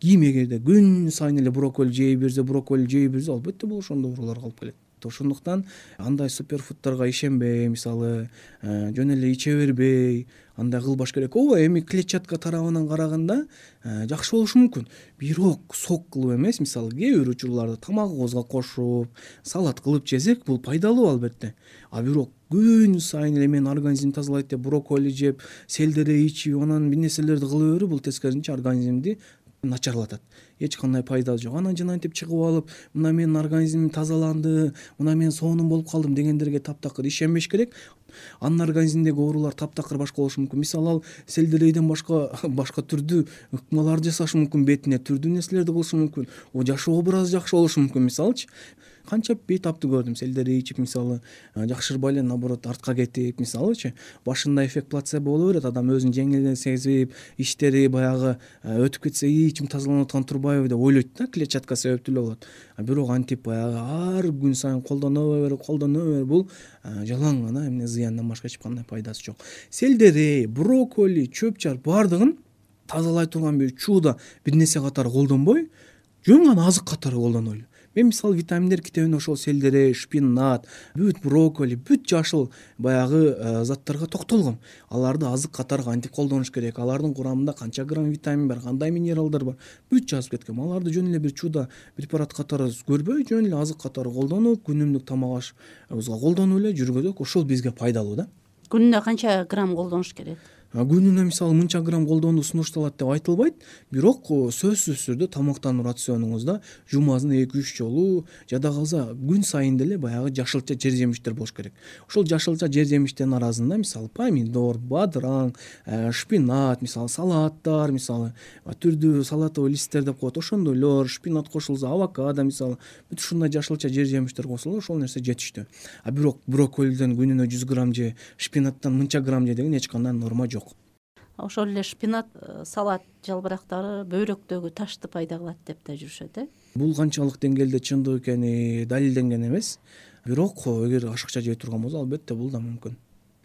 Speaker 2: ким эгерде күн сайын эле брокколи жей берсе брокколи жей берсе албетте бул ошондой ооруларга алып келет ошондуктан андай суперфудтарга ишенбей мисалы э, жөн эле иче бербей андай кылбаш керек ооба эми клетчатка тарабынан караганда э, жакшы болушу мүмкүн бирок сок кылып эмес мисалы кээ бир учурларда тамагыбызга кошуп салат кылып жесек бул пайдалуу албетте а бирок күн сайын эле менин организм тазалайт деп брокколи жеп селдерей ичип анан бир нерселерди кыла берүү бул тескерисинче организмди начарлатат эч кандай пайдасы жок анан жанагынтип чыгып алып мына менин организмим тазаланды мына мен сонун болуп калдым дегендерге таптакыр ишенбеш керек анын организминдеги оорулар таптакыр башка болушу мүмкүн мисалы ал сельдерейден башка башка түрдүү ыкмаларды жасашы мүмкүн бетине түрдүү нерселерди кылышы мүмкүн жашоо образы жакшы болушу мүмкүн мисалычы канча бейтапты көрдүм селдерей ичип мисалы жакшырбай эле наоборот артка кетип мисалычы башында эффект плацеба боло берет адам өзүн жеңил сезип ичтери баягы өтүп кетсе ичим тазаланып аткан турбайбы деп ойлойт да клетчатка себептүү эле болот а бирок антип баягы ар күн сайын колдоно берип колдоно берип бул жалаң гана эмне зыяндан башка эч кандай пайдасы жок селдерей брокколи чөп жа баардыгын тазалай турган бир чуда бир нерсе катары колдонбой жөн гана азык катары колдонолу мен мисалы витаминдер китебин ошол селдерей шпинат бүт брокколи бүт жашыл баягы э, заттарга токтолгом аларды азык катары кантип колдонуш керек алардын курамында канча грамм витамин бар кандай минералдар бар бүт жазып кеткем аларды жөн эле бир чуда препарат катары көрбөй жөн эле азык катары колдонуп күнүмдүк тамак ашыбызга э, колдонуп эле жүргөзөк ошол бизге пайдалуу да
Speaker 1: күнүнө канча грамм колдонуш керек
Speaker 2: күнүнө мисалы мынча грамм колдонуу сунушталат деп айтылбайт бирок сөзсүз түрдө тамактануу рационуңузда жумасына эки үч жолу жада калса күн сайын деле баягы жашылча жер жемиштер болуш керек ошол жашылча жер жемиштердин арасында мисалы помидор бадыраң э, шпинат мисалы салаттар мисалы түрдүү салатовый листтер деп коет ошондойлор шпинат кошулса авокадо мисалы бүт ушундай жашылча жер жемиштер кошула ошол нерсе жетиштүү а бирок брокколиден күнүнө жүз грамм же шпинаттан мынча грамм же деген эч кандай норма жок
Speaker 1: ошол эле шпинат э, салат жалбырактары бөйрөктөгү ташты пайда кылат деп да жүрүшөт э
Speaker 2: бул канчалык деңгээлде чындык экени далилденген эмес бирок эгер ашыкча жей турган болсо албетте бул да мүмкүн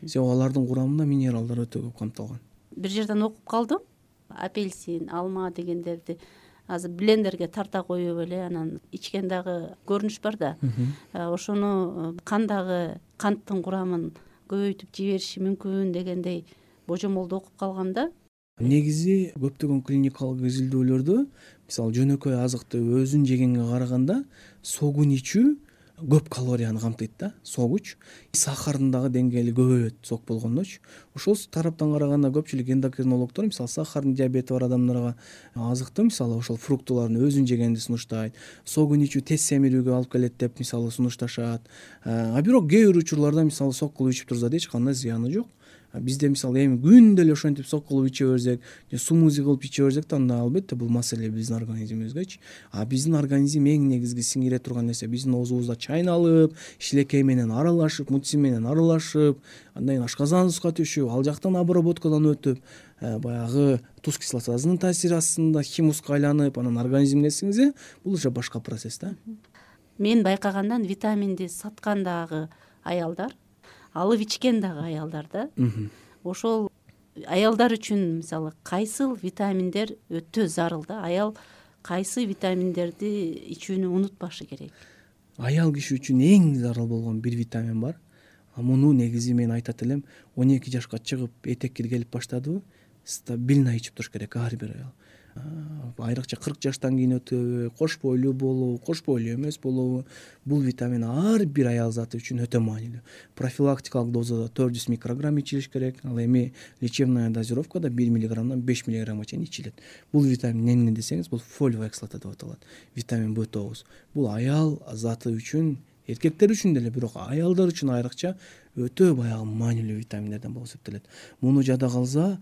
Speaker 2: себеби алардын курамында минералдар өтө көп камтылган
Speaker 1: бир жерден окуп калдым апельсин алма дегендерди азыр блендерге тарта коюп эле анан ичкен дагы көрүнүш бар да э, ошону э, кандагы канттын курамын көбөйтүп жибериши мүмкүн дегендей божомолду окуп калгам да
Speaker 2: негизи көптөгөн клиникалык изилдөөлөрдө мисалы жөнөкөй азыкты өзүн жегенге караганда согун ичүү көп калорияны камтыйт да согучу сахардын дагы деңгээли көбөйөт сок болгондочу ошол тараптан караганда көпчүлүк эндокринологдор мисалы сахарный диабети бар адамдарга азыкты мисалы ошол фруктылардын өзүн жегенди сунуштайт согун ичүү тез семирүүгө алып келет деп мисалы сунушташат э, а бирок кээ бир учурларда мисалы сок кылып ичип турса да эч кандай зыяны жок бизде мисалы эми күндө эле ошентип сок кылып иче берсек же сумузи кылып иче берсек анда албетте бул маселе биздин организмибизгечи а биздин организм эң негизги сиңире турган нерсе биздин оозубузда чайналып шилекей менен аралашып мулцим менен аралашып андан кийин ашказаныбызга түшүп ал жактан обработкадан өтүп э, баягы туз кислотасынын таасири астында химуска айланып анан организмге сиңсе э, бул уже башка процесс да
Speaker 1: мен байкагандан витаминди саткан дагы аялдар алып ичкен дагы аялдар да ошол аялдар үчүн мисалы кайсыл витаминдер өтө зарыл да аял кайсы витаминдерди ичүүнү унутпашы керек
Speaker 2: аял киши үчүн эң зарыл болгон бир витамин бар муну негизи мен айтат элем он эки жашка чыгып этеккир келип баштадыбы стабильно ичип туруш керек ар бир аял Э, айрыкча кырк жаштан кийин өтөбү кош бойлуу болобу кош бойлуу эмес болобу бул витамин ар бир аял заты үчүн өтө маанилүү профилактикалык дозада төрт жүз микрограмм ичилиш керек ал эми лечебная дозировкада бир миллиграммдан беш миллиграммга чейин ичилет бул витамин эмни десеңиз бул фолевая кислота деп аталат витамин б тогуз бул аял заты үчүн эркектер үчүн деле бирок аялдар үчүн айрыкча өтө баягы маанилүү витаминдерден болуп эсептелет муну жада калса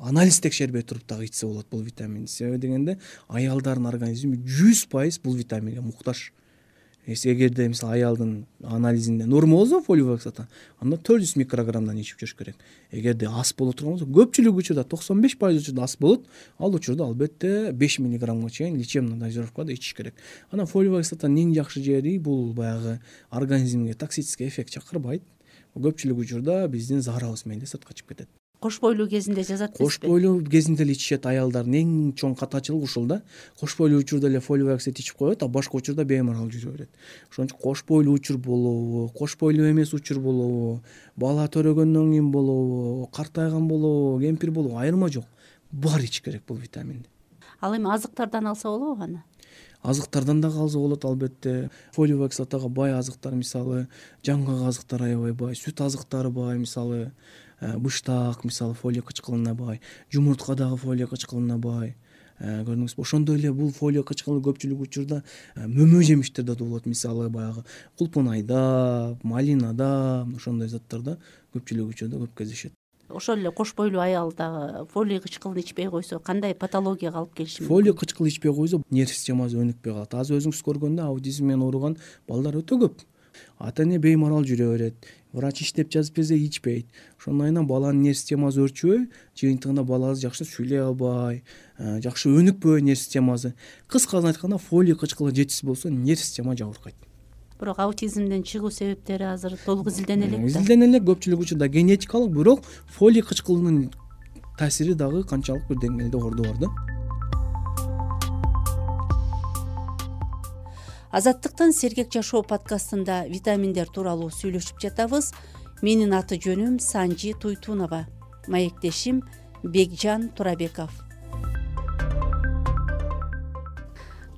Speaker 2: анализ текшербей туруп дагы ичсе болот бул витаминди себеби дегенде аялдардын организми жүз пайыз бул витаминге муктаж эгерде мисалы аялдын анализинде норма болсо фольевая кислота анда төрт жүз микрограммдан ичип жүрүш керек эгерде аз боло турган болсо көпчүлүк учурда токсон беш пайыз учурда аз болот ал учурда албетте беш миллиграммга чейин лечебный дозировкада ичиш керек анан фольевая кислотанын эң жакшы жери бул баягы организмге токсический эффект чакырбайт көпчүлүк учурда биздин заарабыз менен эле сыртка чыгып кетет
Speaker 1: кош бойлуу кезинде жазат дес кош
Speaker 2: бойлуу кезинде эле ичишет аялдардын эң чоң катачылыгы ушул да кош бойлуу учурда эле фолевый оксид ичип коет а башка учурда бемарал жүрө берет ошон үчүн кош бойлуу учур болобу кош бойлуу эмес учур болобу бала төрөгөндөн кийин болобу картайган болобу кемпир болобу айырма жок баары ичиш керек бул витаминди
Speaker 1: ал эми азыктардан алса болобу аны
Speaker 2: азыктардан дагы алса болот албетте фолиевая кислотага бай азыктар мисалы жаңгак азыктары аябай бай сүт азыктары бай мисалы Э, быштак мисалы фолий кычкылына бай жумуртка дагы фолий кычкылына бай э, көрдүңүзбү ошондой эле бул фолий кычкылы көпчүлүк учурда э, мөмө жемиштерде да болот мисалы баягы кулпунайда малинада ошондой заттарда көпчүлүк учурда көп кездешет
Speaker 1: ошол эле кош бойлуу аял дагы фолий кычкылын ичпей койсо кандай патологияга алып келиши мүмкүн фолий
Speaker 2: кычкыл ичпей койсо нерв системасы өнүкпөй калат азыр өзүңүз көргөндөй аутизм менен ооруган балдар өтө көп ата эне беймарал жүрө берет врач иштеп жазып берсе ичпейт ошонун айынан баланын нерв системасы өрчүбөй жыйынтыгында балаы жакшы сүйлөй албай э, жакшы өнүкпөй нерв системасы кыскасын айтканда фолий кычкылы жетишсиз болсо нерв система жабыркайт
Speaker 1: бирок аутизмдин чыгуу себептери азыр толук изилдене элек да изилдене
Speaker 2: элек көпчүлүк учурда генетикалык бирок фолий кычкылынын таасири дагы канчалык бир деңгээлде орду бар да
Speaker 1: азаттыктын сергек жашоо подкастында витаминдер тууралуу сүйлөшүп жатабыз менин аты жөнүм санжи туйтунова маектешим бекжан турабеков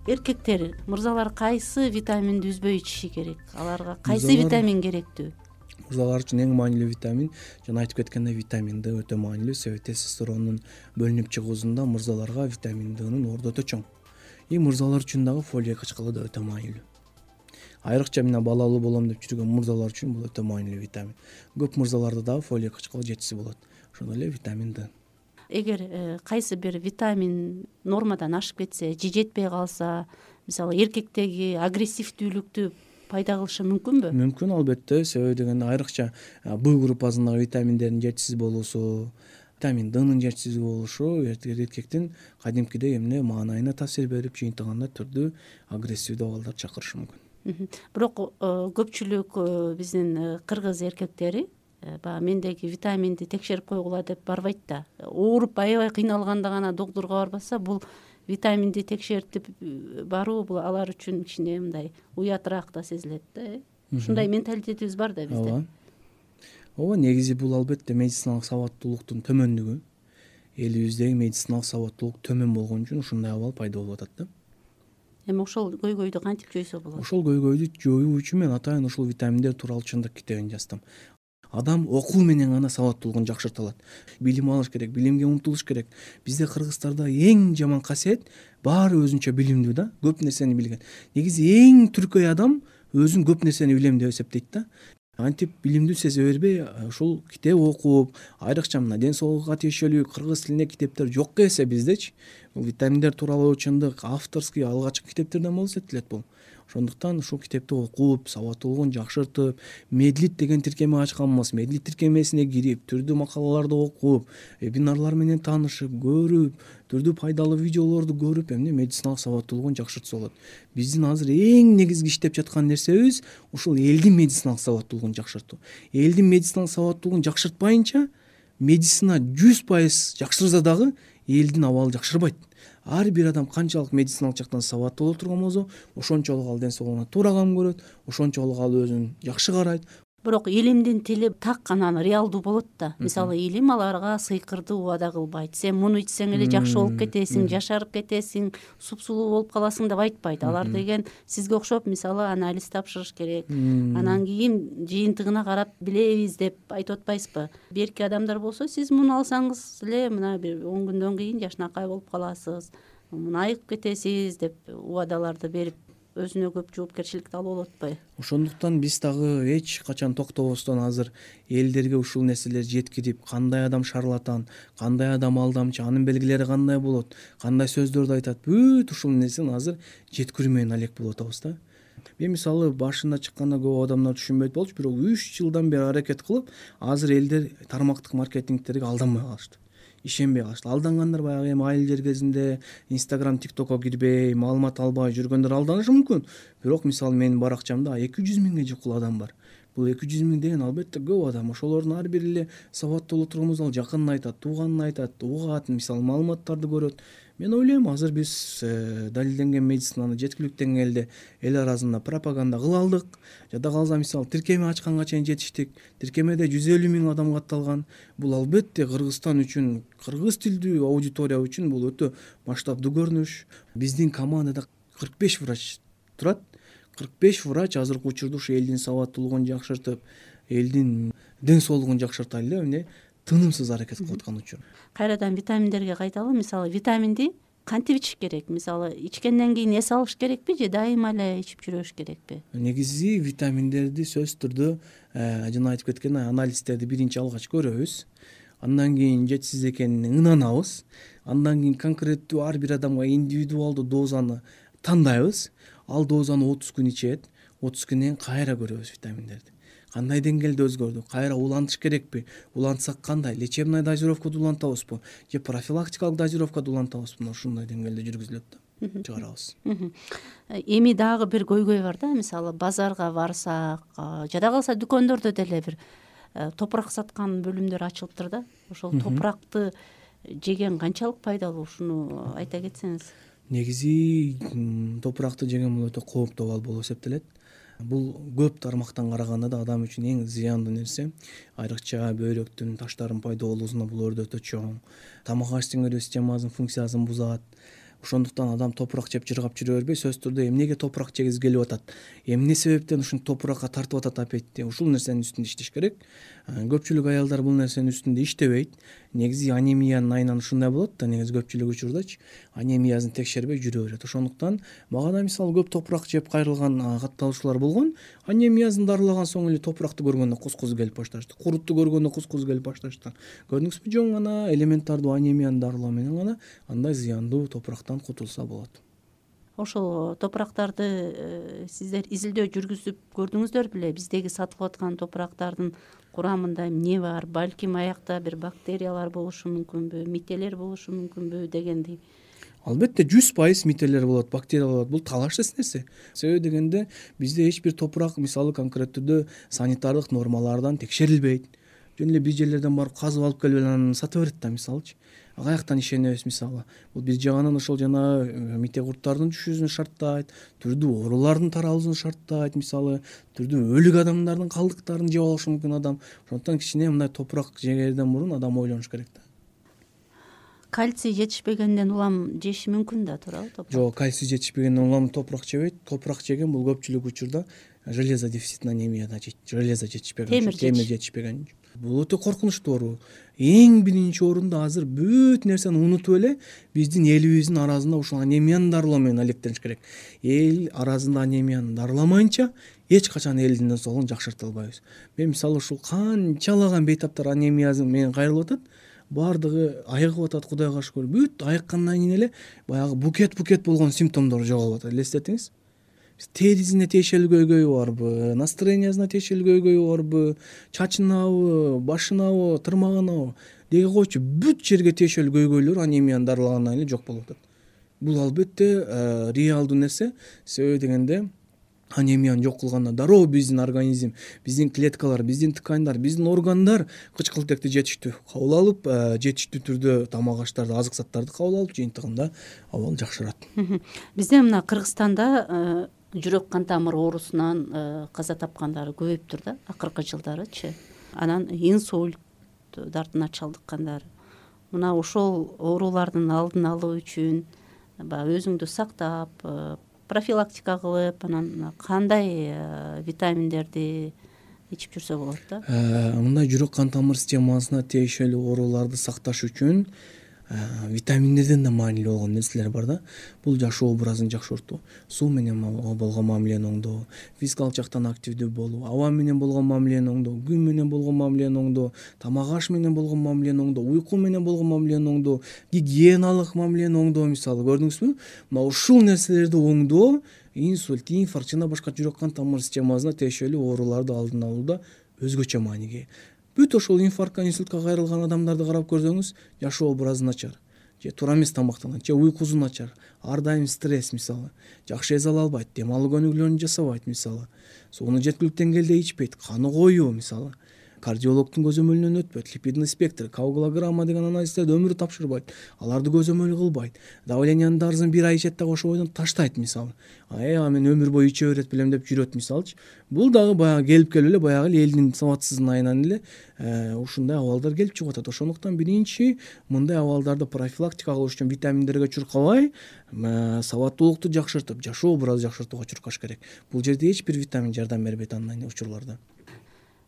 Speaker 1: эркектер мырзалар кайсы витаминди үзбөй ичиши керек аларга кайсы витамин керектүү
Speaker 2: мырзалар үчүн эң маанилүү витамин жана айтып кеткендей витамин д өтө маанилүү себеби тестстронун бөлүнүп чыгуусунда мырзаларга витамин днын орду өтө чоң и мырзалар үчүн дагы фоли кычкылы да өтө маанилүү айрыкча мына балалуу болом деп жүргөн мырзалар үчүн бул өтө маанилүү витамин көп мырзаларда дагы фоли кычкылы жетишсиз болот ошондой эле витамин д
Speaker 1: эгер э, кайсы бир витамин нормадан ашып кетсе же жетпей калса мисалы эркектеги агрессивдүүлүктү пайда кылышы мүмкүнбү
Speaker 2: мүмкүн албетте себеби дегенде айрыкча б группасындагы витаминдердин жетишсиз болуусу витамин днын жетишсиз болушу эркектин кадимкидей эмне маанайына таасир берип жыйынтыгында түрдүү агрессивдүү абалдарды чакырышы
Speaker 1: мүмкүн бирок э, көпчүлүк э, биздин э, кыргыз эркектери баягы мендеги витаминди текшерип койгула деп барбайт да ооруп аябай кыйналганда гана доктурга барбаса бул витаминди текшертип баруу бул алар үчүн кичине мындай уятыраак да сезилет да ушундай менталитетибиз бар да бизде
Speaker 2: ооба ооба негизи бул албетте медициналык сабаттуулуктун төмөндүгү элибизде медициналык сабаттуулук төмөн болгон үчүн ушундай абал пайда болуп атат да
Speaker 1: эми ошол көйгөйдү кантип жойсо болот
Speaker 2: ошол көйгөйдү жоюу үчүн мен атайын ушул витаминдер тууралуу чындык китебин жаздым адам окуу менен гана сабаттуулугун жакшырта алат билим алыш керек билимге умтулуш керек бизде кыргыздарда эң жаман касиет баары өзүнчө билимдүү да көп нерсени билген негизи эң түркөй адам өзүн көп нерсени билем деп эсептейт да антип билимдүү сезе бербей ушул китеп окуп айрыкча мына ден соолукка тиешелүү кыргыз тилинде китептер жокко эсе биздечи бул витаминдер тууралуу чындык авторский алгачкы китептерден болуп эсептилет бул ошондуктан ушул китепти окуп сабаттуулугун жакшыртып медлит деген тиркеме ачканбыз медлит тиркемесине кирип түрдүү макалаларды окуп вебинарлар менен таанышып көрүп түрдүү пайдалуу видеолорду көрүп эмне медициналык сабаттуулугун жакшыртса болот биздин азыр эң негизги иштеп жаткан нерсебиз ушул элдин медициналык сабаттуулугун жакшыртуу элдин медициналык сабаттуулугун жакшыртпайынча медицина жүз пайыз жакшырса дагы элдин абалы жакшырбайт ар бир адам канчалык медициналык жактан сабаттуу боло турган болсо ошончолук ал ден соолугуна туура кам көрөт ошончолук ал өзүн жакшы карайт
Speaker 1: бирок илимдин тили так анан реалдуу болот да мисалы илим аларга сыйкырды убада кылбайт сен муну ичсең эле жакшы болуп кетесиң жашарып кетесиң супсулуу болуп каласың деп айтпайт алар деген сизге окшоп мисалы анализ тапшырыш керек анан кийин жыйынтыгына карап билебиз деп айтып атпайсызбы берки адамдар болсо сиз муну алсаңыз эле мына бир он күндөн кийин жашынакай болуп каласыз мунайып кетесиз деп убадаларды берип өзүнө көп жоопкерчиликти алып алып атпайбы
Speaker 2: ошондуктан биз дагы эч качан токтобостон азыр элдерге ушул нерселерди жеткирип кандай адам шарлатан кандай адам алдамчы анын белгилери кандай болот кандай сөздөрдү айтат бүт ушул нерсени азыр жеткирүү менен алек болуп атабыз да мен мисалы башында чыкканда көп адамдар түшүнбөйт болчу бирок үч жылдан бери аракет кылып азыр элдер тармактык маркетингтерге алданбай калышты ишенбей калышты алдангандар баягы эми айыл жер кезинде инстаграм токко кирбей маалымат албай жүргөндөр алданышы мүмкүн бирок мисалы менин баракчамда эки жүз миңге жукул адам бар бул эки жүз миң деген албетте көп адам ошолордун ар бири эле сабаттуу боло турган болсо ал жакынын айтат тууганын айтат угат мисалы маалыматтарды көрөт мен ойлойм азыр биз э, далилденген медицинаны жеткиликтүү деңгээлде эл арасында пропаганда кыла алдык жада калса мисалы тиркеме ачканга чейин жетиштик тиркемеде жүз элүү миң адам катталган бул албетте кыргызстан үчүн кыргыз тилдүү аудитория үчүн бул өтө масштабдуу көрүнүш биздин командада кырк беш врач турат кырк беш врач азыркы учурда ушу элдин сабаттуулугун жакшыртып элдин ден соолугун жакшырталы деп эе тынымсыз аракет кылып аткан учур
Speaker 1: кайрадан витаминдерге кайталы мисалы витаминди кантип ичиш керек мисалы ичкенден кийин эс алыш керекпи же дайыма эле ичип жүрөш керекпи
Speaker 2: негизи витаминдерди сөзсүз түрдө жана айтып кеткен анализдерди биринчи алгач көрөбүз андан кийин жетсиз экенине ынанабыз андан кийин конкреттүү ар бир адамга индивидуалдуу дозаны тандайбыз ал дозаны отуз күн ичет отуз күндөн кийин кайра көрөбүз витаминдерди кандай деңгээлде өзгөрдү кайра улантыш керекпи улантсак кандай лечебнай дозировкада улантабызбы же профилактикалык дозировкада улантабызбы мына ушундай деңгээлде жүргүзүлөт да чыгарабыз
Speaker 1: э, эми дагы бир көйгөй бар да мисалы базарга барсак жада калса дүкөндөрдө деле бир э, топурак саткан бөлүмдөр ачылыптыр да ошол топуракты жеген канчалык пайдалуу ушуну айта кетсеңиз
Speaker 2: негизи топуракты жеген бул өтө кооптуу абал болуп эсептелет бұл көп тармактан караганда да адам үчүн эң зыяндуу нерсе айрыкча бөйрөктүн таштарын пайда болуусуна бул өрде өтө чоң тамак аш сиңирүү системасынын функциясын бузат ошондуктан адам топурак жеп жыргап жүрө бербей сөзсүз түрдө эмнеге топурак жегиси келип атат эмне себептен ушинтип топуракка тартып атат аппетитти ушул нерсенин үстүндө иштеш керек ә, көпчүлүк аялдар бул нерсенин үстүндө иштебейт негизи анемиянын айынан ушундай болот да негизи көпчүлүк учурдачы анемиясын текшербей жүрө берет ошондуктан мага да мисалы көп топурак жеп кайрылган катталуучулар болгон анемиясын дарылаган соң эле топуракты көргөндө кускусу келип башташты курутту көргөндө кускусуз келип башташты көрдүңүзбү жөн гана элементардуу анемияны дарылоо менен гана андай зыяндуу топурактан кутулса болот
Speaker 1: ошол топурактарды э, сиздер изилдөө жүргүзүп көрдүңүздөр беле биздеги сатылып аткан топурактардын курамында эмне бар балким аякта бир бактериялар болушу мүмкүнбү мителер болушу мүмкүнбү дегендей
Speaker 2: албетте жүз пайыз мителер болот бактериялар болот бул талашсыз нерсе себеби дегенде бизде эч бир топурак мисалы түрдө санитардык нормалардан текшерилбейт жөн эле бир жерлерден барып казып алып келип эле анан сата берет да мисалычы ага каяктан ишенебиз мисалы бул бир жагынан ошол жанагы э, мите курттардын түшүүсүн шарттайт түрдүү оорулардын таралуусун шарттайт мисалы түрдүү өлүк адамдардын калдыктарын жеп алышы мүмкүн адам ошондуктан кичине мындай топурак жегэрден мурун адам ойлонуш керек да
Speaker 1: кальций жетишпегенден улам жеши мүмкүн да туурабы топурак
Speaker 2: жок кальций жетишпегенден улам топурак жебейт топурак жеген бул көпчүлүк учурда железо дефицитн анемияда железо жетишпегенм темир жетишпеген бул өтө коркунучтуу оору эң биринчи орунда азыр бүт нерсени унутуп эле биздин элибиздин арасында ушул анемияны дарылоо менен алектениш керек эл арасында анемияны дарыламайынча эч качан элдин ден соолугун жакшырта албайбыз мен мисалы ушул канчалаган бейтаптар анемиясы менен кайрылып атат баардыгы айыгып атат кудайга шүгүр бүт айыккандан кийин эле баягы букет букет болгон симптомдор жоголуп атат элестетиңиз терисине тиешелүү көйгөйү барбы настроениясына тиешелүү көйгөйү барбы чачынабы башынабы тырмагынабы деге койчу бүт жерге тиешелүү көйгөйлөр анемияны дарылагандан кийин эле жок болуп атат бул албетте э, реалдуу нерсе себеби дегенде анемияны жок кылганда дароо биздин организм биздин клеткалар биздин тканьдар биздин органдар кычкылтекти жетиштүү кабыл алып э, жетиштүү түрдө тамак аштарды азык заттарды кабыл алып жыйынтыгында абал жакшырат
Speaker 1: бизде мына кыргызстанда э, жүрөк кан тамыр оорусунан каза э, тапкандары көбөйүптүр да акыркы жылдарычы анан инсульт дартына чалдыккандар мына ошол оорулардын алдын алуу үчүн баягы өзүңдү сактап э, профилактика кылып анан кандай э, витаминдерди ичип жүрсө болот да
Speaker 2: мындай жүрөк кан тамыр системасына тиешелүү ооруларды сакташ үчүн Э, витаминдерден да маанилүү болгон нерселер бар да бул жашоо образын жакшыртуу суу менен болгон мамилени оңдоо физикалык жактан активдүү болуу аба менен болгон мамилени оңдоо күн менен болгон мамилени оңдоо тамак аш менен болгон мамилени оңдоо уйку менен болгон мамилени оңдоо гигиеналык мамилени оңдоо мисалы көрдүңүзбү мына ушул нерселерди оңдоо инсульт инфаркт жана башка жүрөк кан тамыр системасына тиешелүү ооруларды алдын алууда өзгөчө мааниге ээ бүт ошол инфарктка инсультка кайрылган адамдарды карап көрсөңүз жашоо образы начар же туура эмес тамактанат же уйкусу начар ар дайым стресс мисалы жакшы эс ала албайт дем алуу көнүгүүлөрүн жасабайт мисалы сууну жеткиликтүү деңгээлде ичпейт каны коюу мисалы кардиологтун көзөмөлүнөн өтпөйт липидный спектр каглограмма деген анализдерди өмүрү тапшырбайт аларды көзөмөл кылбайт давлениянын дарысын бир ай ичет дагы ошо бойдон таштайт мисалы а мен өмүр бою иче берет белем деп жүрөт мисалычы бул дагы баягы келип келип эле баягы эле элдин сабатсыздыгынын айынан эле э, ушундай абалдар келип чыгып атат ошондуктан биринчи мындай абалдарды профилактика кылыш үчүн витаминдерге чуркабай э, сабаттуулукту жакшыртып жашоо образы жакшыртууга чуркаш керек бул жерде эч бир витамин жардам бербейт андай учурларда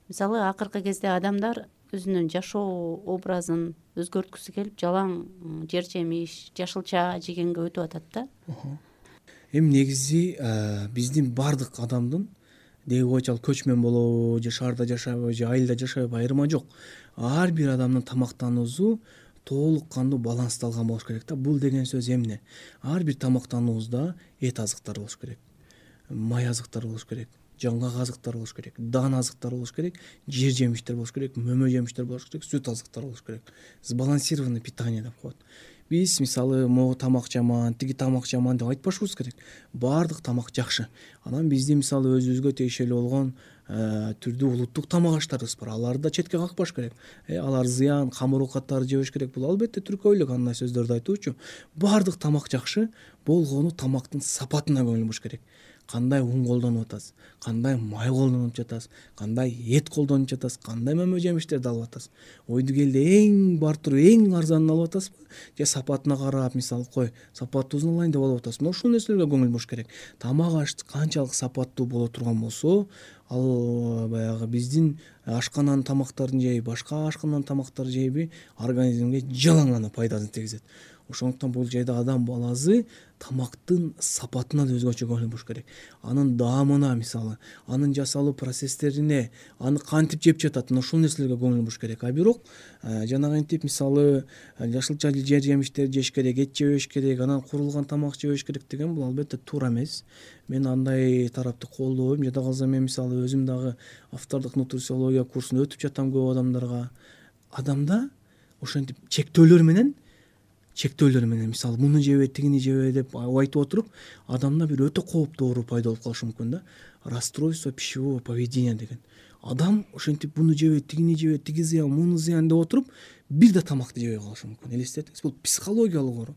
Speaker 1: мисалы акыркы кезде адамдар өзүнүн жашоо образын өзгөрткүсү келип жалаң жер жемиш жашылча жегенге өтүп атат да
Speaker 2: эми негизи э, биздин баардык адамдын деги койчуал көчмөн болобу же шаарда жашайбы же айылда жашайбы айырма жок ар бир адамдын тамактануусу толук кандуу балансталган болуш керек да бул деген сөз эмне ар бир тамактануубузда эт азыктар болуш керек май азыктар болуш керек жаңгак азыктар болуш керек дан азыктары болуш керек жер жемиштер болуш керек мөмө жемиштер болуш керек сүт азыктары болуш керек сбалансированный питание деп коет биз мисалы могу тамак жаман тиги тамак жаман деп айтпашыбыз керек баардык тамак жакшы анан биздин мисалы өзүбүзгө тиешелүү болгон э, түрдүү улуттук тамак аштарыбыз бар аларды да четке какпаш керек э, алар зыян камыр оокаттарды жебеш керек бул албетте түркөйлүк андай сөздөрдү айтуучу баардык тамак жакшы болгону тамактын сапатына көңүл буруш керек кандай ун колдонуп атасыз кандай май колдонуп жатасыз кандай эт колдонуп жатасыз кандай мөмө жемиштерди алып атасыз ойду келди эң барып туруп эң арзанын алып атасызбы же сапатына карап мисалы кой сапаттуусун алайын деп алып атасызбы мына ушул нерселерге көңүл буруш керек тамак аш канчалык сапаттуу боло турган болсо ал баягы биздин ашкананын тамактарын жейби башка ашкананын тамактарын жейби организмге жалаң гана пайдасын тийгизет ошондуктан бул жерде адам баласы тамактын сапатына да өзгөчө көңүл буруш керек анын даамына мисалы анын жасалуу процесстерине аны кантип жеп жатат мына ушул нерселерге көңүл буруш керек а бирок э, жанагынтип мисалы э, жашылча жер жемиштерди жеш керек эт жебеш керек анан курулган тамак жебеш керек деген бул албетте туура эмес мен андай тарапты колдобойм жада калса мен мисалы өзүм дагы автордук нутрициология курсун өтүп жатам көп адамдарга адамда ошентип чектөөлөр менен чектөөлөр менен мисалы муну жебе тигини жебе деп айтып отуруп адамда бир өтө кооптуу оору пайда болуп калышы мүмкүн да расстройство пищевого поведения деген адам ошентип муну жебе тигини жебе тиги зыян муну зыян деп отуруп бир да тамакты жебей калышы мүмкүн элестетиңиз бул психологиялык оору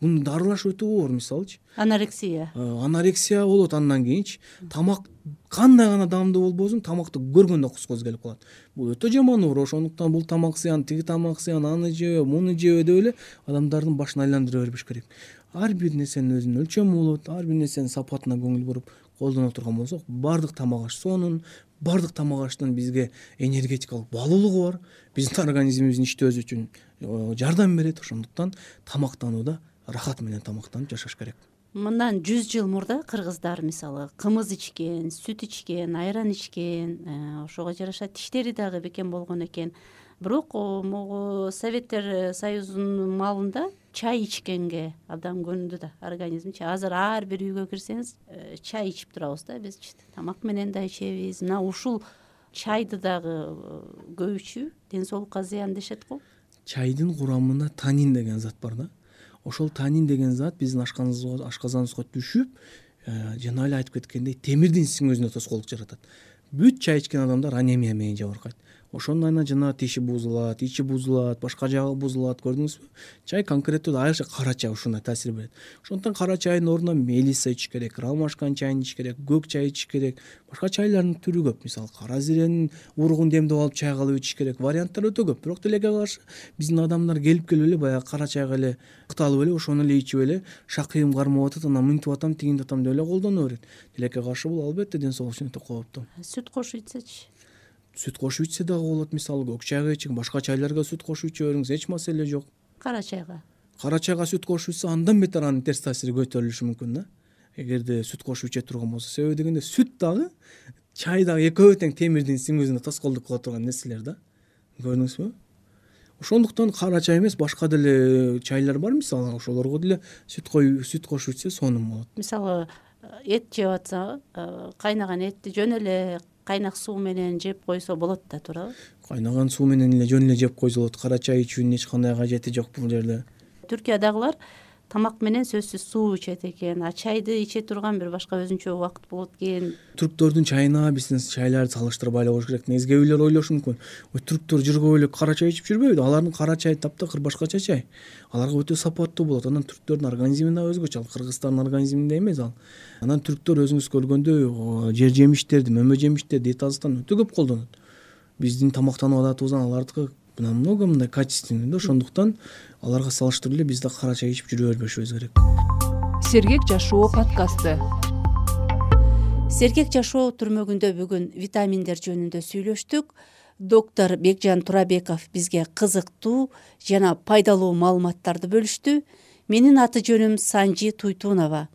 Speaker 2: муну дарылаш өтө оор мисалычы
Speaker 1: аналексия
Speaker 2: э, аналексия болот андан кийинчи тамак кандай гана даамдуу болбосун тамакты көргөндө кускубуз келип калат бул өтө жаман оору ошондуктан бул тамак зыян тиги тамак зыян аны жебе муну жебе деп эле адамдардын башын айландыра бербеш керек ар бир нерсенин өзүнүн өлчөмү болот ар бир нерсенин сапатына көңүл буруп колдоно турган болсок баардык тамак аш сонун баардык тамак аштын бизге энергетикалык баалуулугу бар биздин организмибиздин иштөөсү үчүн э, жардам берет ошондуктан тамактанууда рахат менен тамактанып жашаш керек
Speaker 1: мындан жүз жыл мурда кыргыздар мисалы кымыз ичкен сүт ичкен айран ичкен э, ошого жараша тиштери дагы бекем болгон экен бирок могу советтер союзунун маалында чай ичкенге адам көндү да организм азыр ар бир үйгө кирсеңиз э, чай ичип турабыз да биз тамак менен да ичебиз мына ушул чайды дагы э, көбүчү ден соолукка зыян дешет го
Speaker 2: чайдын курамында танин деген зат бар да ошол танин деген зат биздин ашказаныбызга түшүп э, жана эле айтып кеткендей темирдин сиңүүзүнө тоскоолдук жаратат бүт чай ичкен адамдар анемия менен жабыркайт ошонун айынан жанагы тиши бузулат ичи бузулат башка жагы бузулат көрдүңүзбү чай конкретно кара чай ушундай таасир берет ошондуктан кара чайдын ордуна мелиса ичиш керек ромашканын чайын ичиш керек көк чай ичиш керек башка чайлардын түрү көп мисалы кара зиренин уругун демдеп алып чайа калып ичиш керек варианттар өтө көп бирок тилекке каршы биздин адамдар келип келип эле баягы кара чайга эле ыкталып эле ошону эле ичип эле шакыйым кармап атат анан мынтип атам тигинтип атам деп эле колдоно берет тилекке каршы бул албетте ден соолук үчүн өтө кооптуу
Speaker 1: сүт кошуп ичсечи
Speaker 2: сүт кошуп ичсе дагы болот мисалы көк чайга башка чайларга сүт кошуп иче бериңиз эч маселе жок кара чайга кара чайга сүт кошуп ичсе андан бетер анын терс таасири көтөрүлүшү мүмкүн да эгерде сүт кошуп иче турган болсо себеби дегенде сүт дагы чай дагы экөө тең темирдин сиңүүсүнө тоскоолдук кыла турган нерселер да көрдүңүзбү ошондуктан кара чай эмес башка деле чайлар бар мисалы ошолорго делесүт сүт кошуп ичсе сонун болот
Speaker 1: мисалы э, эт жеп атса э, кайнаган этти жөн эле кайнак суу менен жеп койсо болот да туурабы
Speaker 2: кайнаган суу менен эле жөн эле жеп койсо болот кара чай үчүн эч кандай кажети жок бул жерде
Speaker 1: түркиядагылар тамак менен сөзсүз суу ичет экен а чайды иче турган бир башка өзүнчө убакыт болот экен
Speaker 2: түрктөрдүн чайына биздин чайларды салыштырбай эле коюш керек негизи кээ бирлер ойлошу мүмкүн түрктөр жыргап эле кара чай ичип жүрбөйбү алардын кара чайы таптакыр башкача чай аларга өтө сапаттуу болот анан түрктөрдүн организми дагы өзгөчө ал кыргызстардын организминдей эмес ал анан түрктөр өзүңүз көргөндөй жер жемиштерди мөмө жемиштерди эт азыктарын өтө көп колдонот биздин тамактануу адатыбыздан алардыкы намного мындай качественный да ошондуктан аларга салыштырып эле биз да кара чай ичип жүрө бербешибиз керек
Speaker 1: сергек жашоо подкасты сергек жашоо түрмөгүндө бүгүн витаминдер жөнүндө сүйлөштүк доктор бекжан турабеков бизге кызыктуу жана пайдалуу маалыматтарды бөлүштү менин аты жөнүм санжи туйтунова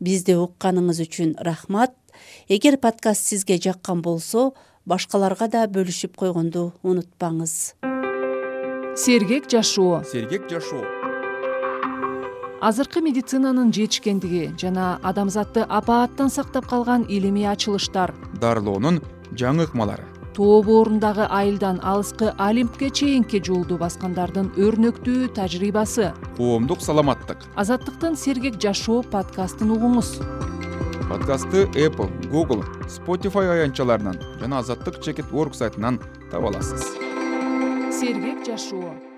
Speaker 1: бизди укканыңыз үчүн рахмат эгер подкаст сизге жаккан болсо башкаларга да бөлүшүп койгонду унутпаңыз сергек жашоо
Speaker 2: сергек жашоо азыркы медицинанын жетишкендиги жана адамзатты апааттан сактап калган илимий ачылыштар дарылоонун жаңы ыкмалары
Speaker 1: тоо боорундагы айылдан алыскы олимпке чейинки жолду баскандардын өрнөктүү тажрыйбасы
Speaker 2: коомдук саламаттык
Speaker 1: азаттыктын сергек жашоо подкастын угуңуз
Speaker 2: подкастты apple google spoтtify аянтчаларынан жана азаттык чекит орг сайтынан таба аласыз сергек жашоо